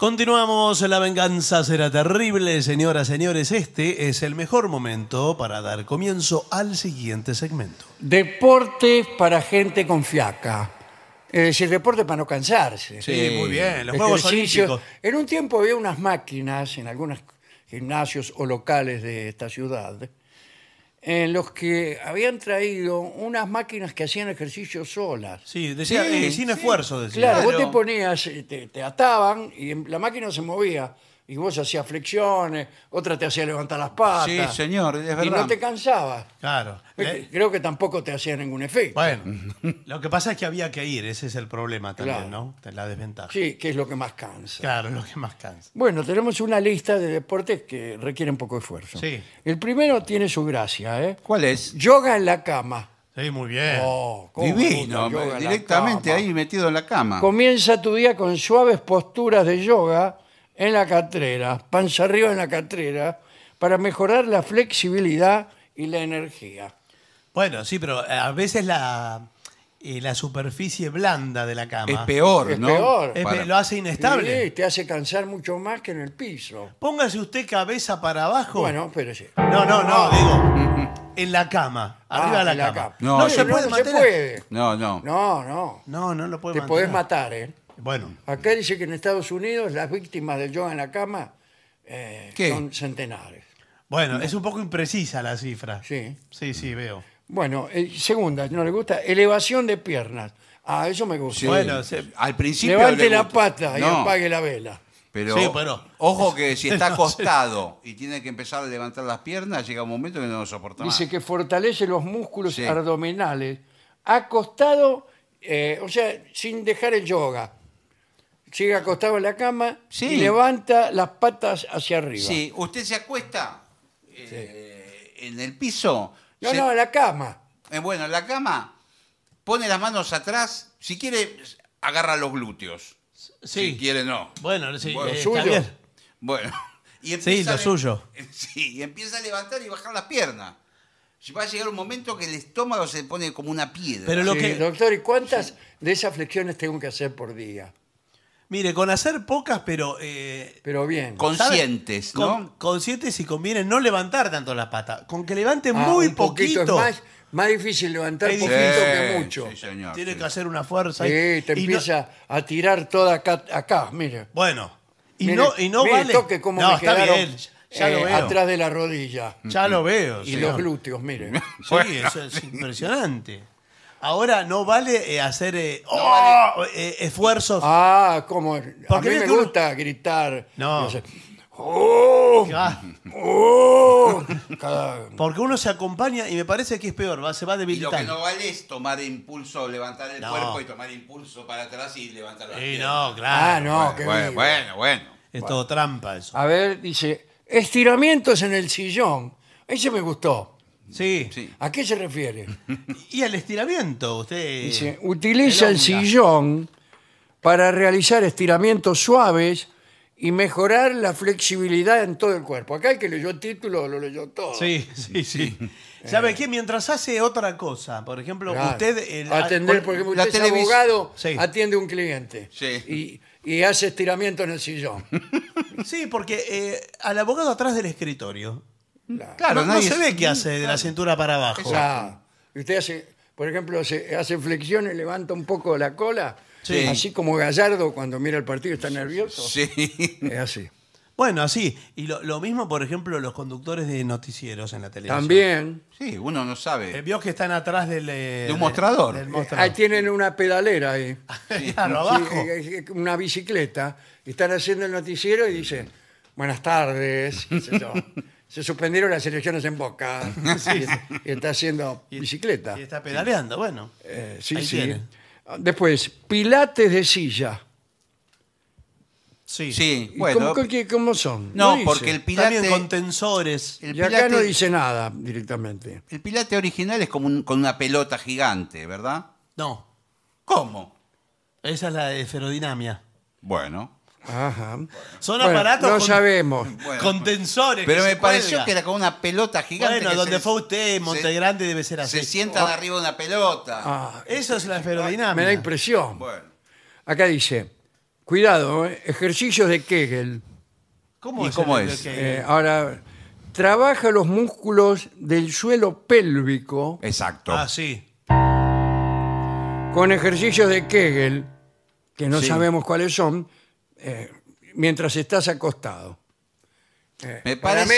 Continuamos, la venganza será terrible, señoras, señores. Este es el mejor momento para dar comienzo al siguiente segmento. Deporte para gente con fiaca. Es decir, deporte para no cansarse. Sí, muy bien, los este Juegos Olímpicos. En un tiempo había unas máquinas en algunos gimnasios o locales de esta ciudad en los que habían traído unas máquinas que hacían ejercicio solas. Sí, decía, eh, sin esfuerzo, Claro, vos te ponías, eh, te, ataban y la máquina se movía y vos hacías flexiones, otra te hacía levantar las patas. Sí, señor, es verdad. Y no te cansabas. Claro. Eh, creo que tampoco te hacía ningún efecto. Bueno, lo que pasa es que había que ir, ese es el problema también, ¿no? La desventaja. Sí, que es lo que más cansa. Claro, lo que más cansa. Bueno, tenemos una lista de deportes que requieren poco esfuerzo. Sí. El primero tiene su gracia, ¿eh? ¿Cuál es? Yoga en la cama. Sí, muy bien. Oh, Divino, directamente ahí metido en la cama. Comienza tu día con suaves posturas de yoga en la catrera, panza arriba en la catrera, para mejorar la flexibilidad y la energía. Bueno, sí, pero eh, a veces la, eh, la superficie blanda de la cama. Es peor, ¿no? Es peor. lo hace inestable. Sí, te hace cansar mucho más que en el piso. Póngase usted cabeza para abajo. Bueno, pero No, no, no, ah. digo. En la cama. Arriba ah, de la, cama. No, No, se puede No, no. No, no. No, no lo puede Te podés matar, ¿eh? Acá dice que en Estados Unidos las víctimas del yoga en la cama eh, son centenares. Bueno, es un poco imprecisa la cifra. Sí. Sí, sí, veo. Bueno, eh, segunda, no le gusta, elevación de piernas. Ah, eso me gusta. Bueno, Al principio. Levante la pata y apague la vela. Pero, Sí, pero- ojo que si está acostado y tiene que empezar a levantar las piernas, llega un momento que no lo soporta Dice que fortalece los músculos abdominales acostado, eh, o sea, sin dejar el yoga, sigue acostado en la cama y levanta las patas hacia arriba. Sí, usted se acuesta eh, en el piso. No, no, en la cama. Eh, bueno, en la cama, pone las manos atrás. Si quiere, agarra los glúteos. Si quiere, no. Bueno, sí, eh, suyo. Bueno. Y lo a suyo. Sí, y empieza a levantar y bajar las piernas. Si Va a llegar un momento que el estómago se pone como una piedra. Pero Lo que- Doctor, ¿y cuántas de esas flexiones tengo que hacer por día? Mire, con hacer pocas, pero. Eh, bien. conscientes, conscientes y conviene no levantar tanto las patas. Con que levante ah, muy poquito. es más, difícil levantar poquito que mucho. Tiene que hacer una fuerza. y- te empieza a tirar toda acá, mire. bueno. Y no, y no vale. toque cómo está quedaron Ya eh, atrás de la rodilla. Ya lo mm. veo. y los glúteos, mire. Sí, eso es impresionante ahora no vale eh, hacer eh, oh, eh, esfuerzos. Ah, como. A mí me gusta gritar. No. ¡Oh! oh". Porque uno se acompaña y me parece que es peor, va- se va Y lo que no vale es tomar impulso, levantar el cuerpo y tomar impulso para atrás y levantar la Sí, no, claro. Ah, no, bueno, bueno, bueno. Es todo trampa eso. A ver, dice, estiramientos en el sillón. Ese me gustó. Sí. ¿A qué se refiere? Y al estiramiento, usted. Dice, utiliza el, sillón para realizar estiramientos suaves y mejorar la flexibilidad en todo el cuerpo. Acá el que leyó el título lo leyó todo. Sí, sí, sí. ¿Sabe eh. qué? Mientras hace otra cosa, por ejemplo, usted... El, Atender, por ejemplo, usted abogado, atiende atiende un cliente y, hace estiramiento en el sillón. Sí, porque eh, al abogado atrás del escritorio Claro, no, se ve qué hace de la cintura para abajo. Exacto. Usted hace, por ejemplo, se hace flexiones, levanta un poco la cola, sí. así como Gallardo cuando mira el partido está nervioso. Sí. Es así. Bueno, así. Y lo, mismo, por ejemplo, los conductores de noticieros en la televisión. También. Sí, uno no sabe. Eh, vio que están atrás del... Eh, eh, mostrador. Ahí tienen una pedalera ahí. abajo. una bicicleta. Están haciendo el noticiero y dicen, buenas tardes, y se suspendieron las elecciones en Boca y, está haciendo bicicleta. Y está pedaleando, bueno. Eh, sí, sí. Ah, después, pilates de silla. Sí. Sí, ¿Cómo, son? No, porque el pilate, con tensores. el Y acá no dice nada directamente. el pilate original es como con una pelota gigante, ¿verdad? No, ¿Cómo? esa es la de ferrodinamia. Bueno, Ajá. Son aparatos no sabemos. Pero me pareció que era con una pelota gigante. Bueno, donde fue usted, Montegrande, debe ser así. Se sientan ah. arriba de una pelota. Ah, Eso es la Me da impresión. Bueno. Acá dice, cuidado, ¿eh? ejercicios de Kegel. ¿Cómo es? cómo es? Eh, ahora, trabaja los músculos del suelo pélvico Exacto. Ah, sí. con ejercicios de Kegel, que no sabemos cuáles son, eh, mientras estás acostado. Eh, Me Para mí,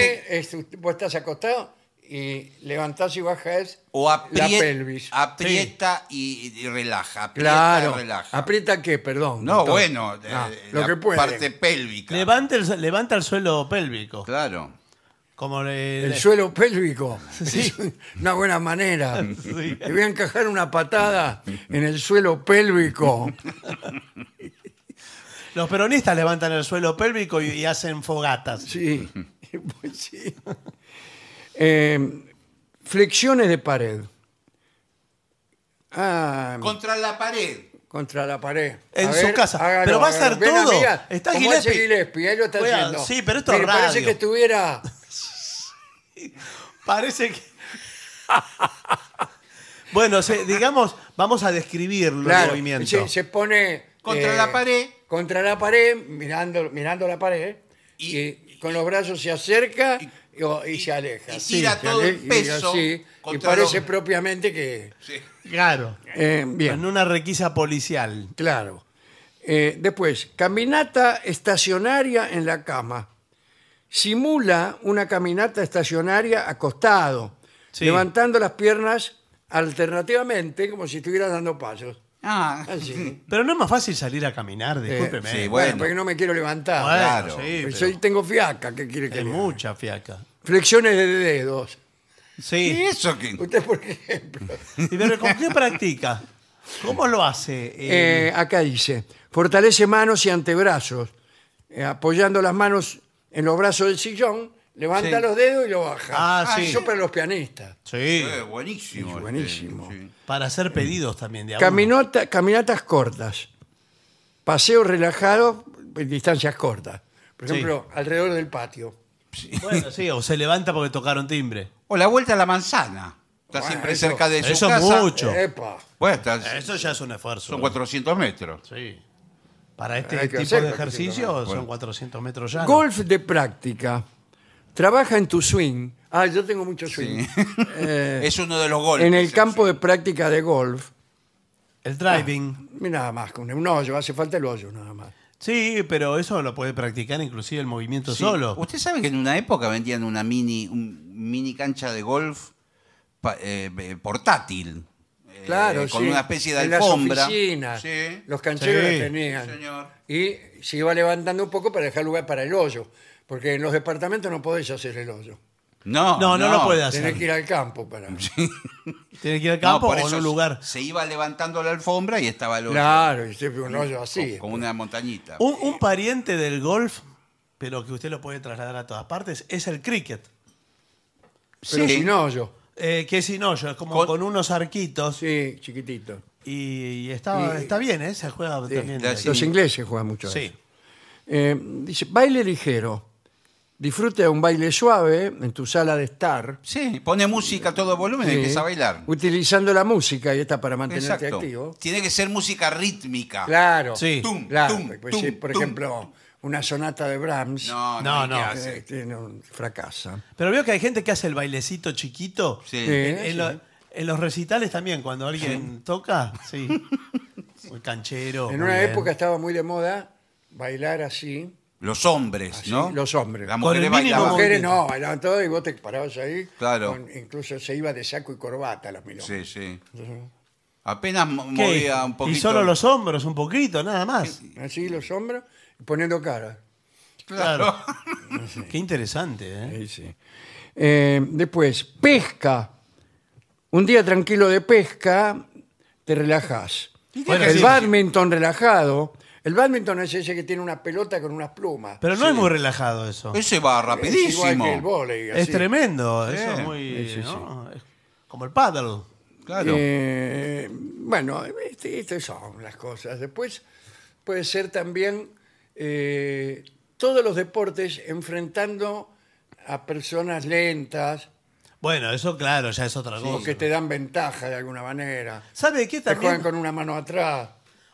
vos estás acostado y levantás y bajas O la pelvis. aprieta y, relaja. Aprieta Claro. y relaja. ¿Aprieta qué? Perdón. no, bueno, ah, eh, lo la que puede. parte pélvica. Levanta el, suelo pélvico. Claro. Como El suelo pélvico. una buena manera. Te voy a encajar una patada en el suelo pélvico. Los peronistas levantan el suelo pélvico y, hacen fogatas. Sí, eh, flexiones de pared. Ah, contra la pared. contra la pared. En su casa. Pero va a ser todo. Está Gillespie. está sí, pero esto es Parece que estuviera... Parece que. bueno, digamos, vamos a describir los movimientos. se, pone... Contra eh, la pared contra la pared, mirando, mirando la pared, y, con los brazos se acerca y, se aleja. Y tira todo el peso. y, parece propiamente que... Claro. Eh, bien. En una requisa policial. Claro. Eh, después, caminata estacionaria en la cama. Simula una caminata estacionaria acostado, levantando las piernas alternativamente como si estuviera dando pasos. Ah. ah, sí. Pero no es más fácil salir a caminar, eh, discúlpeme. Sí, ¿eh? bueno, porque no me quiero levantar. claro. sí, tengo fiaca, ¿qué quiere que mucha fiaca. Flexiones de dedos. ¿Y Sí. eso que Usted, por ejemplo. Y pero ¿con qué practica? ¿Cómo lo hace? Eh? acá dice, fortalece manos y antebrazos, apoyando las manos en los brazos del sillón levanta los dedos y lo baja. Ah, ah sí. Eso para los pianistas. Sí. Eh, buenísimo. Este, buenísimo. Para hacer pedidos también de caminatas cortas. Paseos relajados en distancias cortas. Por ejemplo, alrededor del patio. Bueno, sí, o se levanta porque tocaron timbre. O la vuelta a la manzana. Está siempre cerca de eso eso es mucho. Eso ya es un esfuerzo. son 400 metros. Sí. Para este tipo de ejercicio son 400 metros ya. Golf de práctica. Trabaja en tu swing. Ah, yo tengo mucho swing. Eh, es uno de los golpes. en el campo de práctica de golf. El driving. Ah, nada más, con un hoyo, hace falta el hoyo nada más. Sí, pero eso lo puede practicar inclusive el movimiento solo. Usted sabe que en una época vendían una mini, mini cancha de golf eh, eh, portátil. eh, Claro, Con una especie de En las oficinas, Sí. los cancheros Sí. tenían. Señor. Y se iba levantando un poco para dejar lugar para el hoyo. Porque en los departamentos no podés hacer el hoyo. No, No, no lo puede hacer. Tienes que ir al campo para. Tienes que ir al campo o en un lugar. Se iba levantando la alfombra y estaba el hoyo. Claro, y siempre un hoyo así. Como una montañita. Un, pariente del golf, pero que usted lo puede trasladar a todas partes, es el cricket. Pero Sí. sin hoyo. Eh, que es sin hoyo, es como con, unos arquitos. Sí, chiquitito. Y, está, bien, ¿eh? Se juega también. Los ingleses juegan mucho Sí. Eh, dice, baile ligero disfrute de un baile suave en tu sala de estar, Sí, pone música a todo volumen, Sí. empieza a bailar. utilizando la música y esta para mantenerte Exacto. activo. Tiene que ser música rítmica. Claro, Sí. Tum, tum, pues por ejemplo, una sonata de Brahms No, no, No, eh, fracasa. Pero veo que hay gente que hace el bailecito chiquito. Sí. En, los recitales también, cuando alguien toca, sí. Muy canchero. En una época estaba muy de moda bailar así, los hombres, ¿no? Los hombres. Las mujeres no, todo y vos te parabas ahí. Claro. incluso se iba de saco y corbata a las milongas. Sí, sí. Apenas movía un poquito. Y solo los hombros, un poquito, nada más. Así los hombros, poniendo cara. Claro. Qué interesante, ¿eh? Sí, sí. Eh, después, pesca. Un día tranquilo de pesca, te relajás. El badminton relajado, el badminton es ese que tiene una pelota con unas plumas. Pero no es muy relajado eso. Ese va rapidísimo. Es tremendo. es Como el paddle. Eh, bueno, este, estas son las cosas. Después puede ser también eh, todos los deportes enfrentando a personas lentas Bueno, eso claro, ya es otra o que te dan ventaja de alguna manera. ¿Sabe qué Te juegan con una mano atrás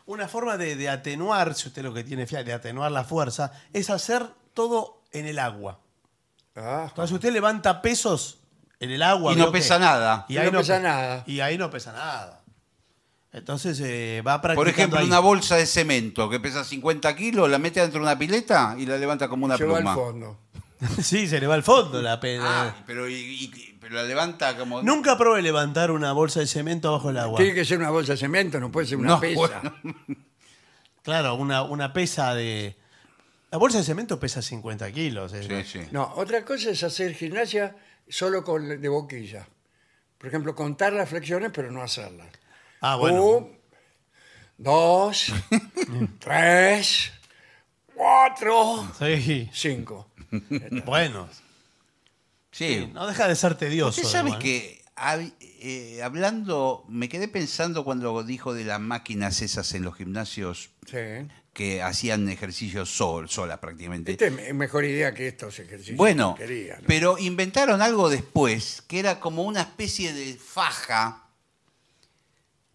una forma de, atenuar, si usted lo que tiene de atenuar la fuerza, es hacer todo en el agua. Entonces ah. usted levanta pesos en el agua. Y no pesa nada. Y, ahí no, pesa nada. Y ahí no pesa nada. Entonces eh, va practicando. Por ejemplo, una bolsa de cemento que pesa 50 kilos, la mete dentro de una pileta y la levanta como una Lleva va al fondo. sí, se le va al fondo la pena. Ah, pero y, la levanta como. Nunca probé levantar una bolsa de cemento bajo el agua. Tiene que ser una bolsa de cemento, no puede ser una pesa. Claro, una, una pesa de. La bolsa de cemento pesa 50 kilos. Eh, sí, sí. No, otra cosa es hacer gimnasia solo con de boquilla. Por ejemplo, contar las flexiones, pero no hacerlas. Ah, bueno. Un, dos, tres, cuatro, Sí, cinco. bueno. Sí. No deja de ser tedioso. Usted sabe que eh, hablando, me quedé pensando cuando dijo de las máquinas esas en los gimnasios que hacían ejercicios sol, sola prácticamente. es mejor idea que estos ejercicios. Bueno, pero inventaron algo después, que era como una especie de faja.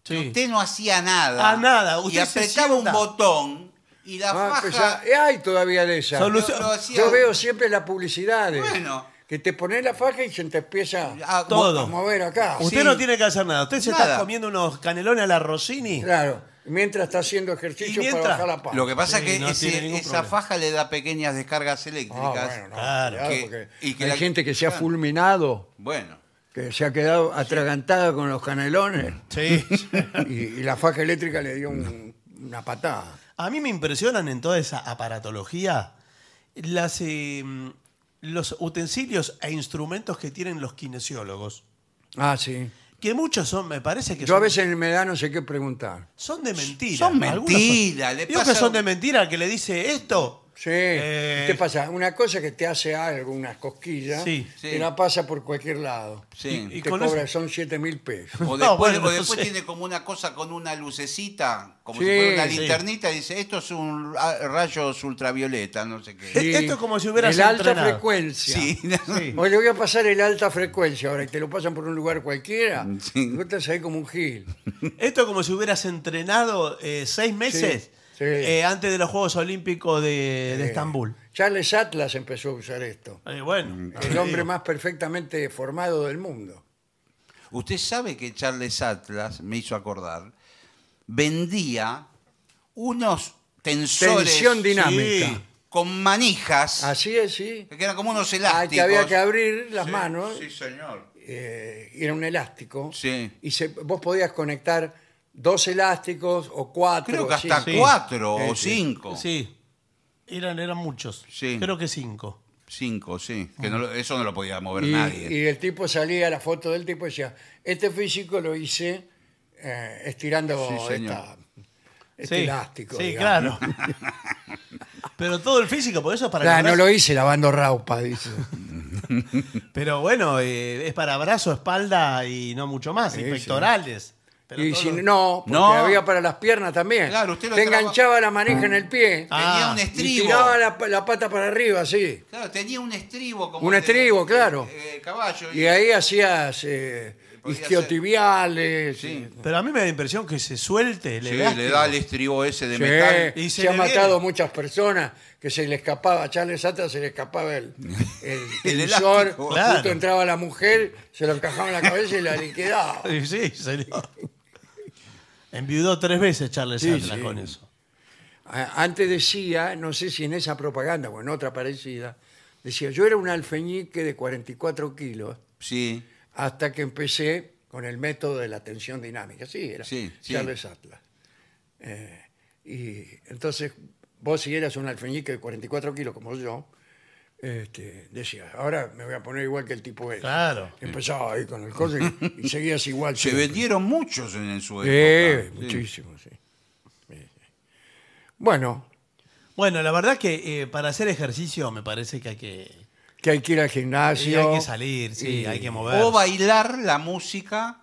que Usted no hacía nada. Ah, nada, usted y apretaba un botón y la ah, pues faja... Eh, hay todavía de esa. Yo veo siempre las publicidades. Bueno, que te pones la faja y se te empieza ah, a, mover acá. Usted no tiene que hacer nada. Usted se está comiendo unos canelones a la Rossini. Claro, mientras está haciendo ejercicio la Lo que pasa es que esa faja le da pequeñas descargas eléctricas. Ah, bueno, Claro. y que hay la- gente que se ha fulminado, Bueno, que se ha quedado atragantada con los canelones Sí. y, la faja eléctrica le dio una patada. A mí me impresionan en toda esa aparatología las, em, los utensilios e instrumentos que tienen los kinesiólogos. Ah, sí. Que muchos son, me parece que Yo a veces me da no sé qué preguntar. son de mentira. Son mentira. le que son de mentira que le dice esto Sí. ¿Qué eh, pasa? Una cosa que te hace algo, unas cosquillas, Sí, la pasa por cualquier lado. Sí. Y, te son 7 mil pesos. O después, tiene como una cosa con una lucecita, como si fuera una linternita, y dice, esto es un rayo ultravioleta, no sé qué. esto es como si hubieras El alta frecuencia. Sí, le voy a pasar el alta frecuencia ahora y te lo pasan por un lugar cualquiera. Sí. Vos estás ahí como un gil. Esto es como si hubieras entrenado eh, seis meses eh, antes de los Juegos Olímpicos de, eh, Estambul. Charles Atlas empezó a usar esto. Eh, bueno, El hombre más perfectamente formado del mundo. Usted sabe que Charles Atlas, me hizo acordar, vendía unos tensores Tensión dinámica. con manijas, Así es, sí. que eran como unos elásticos. que había que abrir las manos. Sí, señor. era un elástico. Sí. Y vos podías conectar dos elásticos o cuatro. Creo que hasta cuatro o cinco. Sí. Eran, eran muchos. Creo que cinco. Cinco, sí. Que eso no lo podía mover nadie. y el tipo salía, la foto del tipo decía, este físico lo hice eh, estirando este elástico. Sí, claro. Pero todo el físico, por eso es para Claro, no lo hice lavando raupa, dice. Pero bueno, eh, es para brazo, espalda y no mucho más, y pectorales y si no, porque No. había para las piernas también. Claro, Te enganchaba la manija en el pie Tenía ah. un estribo. tiraba la, pata para arriba, así. Claro, tenía un estribo como Un estribo, claro. caballo. Y ahí hacías eh, isquiotibiales. Pero a mí me da la impresión que se suelte le da el estribo ese de metal. Y se ha matado muchas personas que se le escapaba, a Charles Sata se le escapaba el, el justo entraba la mujer, se lo encajaba en la cabeza y la liquidaba. Sí, sí, Enviudó tres veces Charles Atlas con eso. Antes decía, no sé si en esa propaganda o en otra parecida, decía, yo era un alfeñique de 44 kilos Sí, hasta que empecé con el método de la tensión dinámica. Sí, era Charles Atlas. Eh, y entonces vos si eras un alfeñique de 44 kilos como yo, este, decía, ahora me voy a poner igual que el tipo ese. Claro. Empezaba ahí con el coche y, seguías igual. Se vendieron muchos en, el suelo sí. muchísimos, sí. Bueno. Bueno, la verdad que eh, para hacer ejercicio me parece que hay que... Que hay que ir al gimnasio. hay que salir, sí, hay que mover. O bailar la música.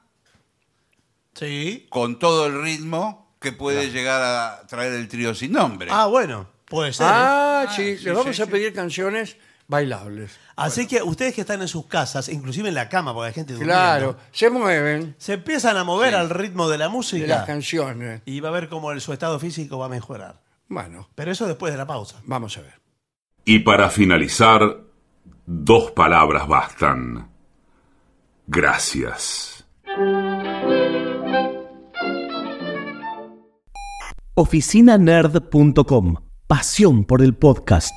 Sí. Con todo el ritmo que puede llegar a traer el trío sin nombre. Ah, bueno. Puede ser. ¿eh? Ah, sí, ah, vamos a pedir canciones bailables. Así que ustedes que están en sus casas, inclusive en la cama, porque hay gente durmiendo. Claro, se mueven Se empiezan a mover al ritmo de la música. de las canciones. y va a ver cómo su estado físico va a mejorar. Bueno, Pero eso después de la pausa. vamos a ver. Y para finalizar, dos palabras bastan. Gracias. oficinanerd.com pasión por el podcast.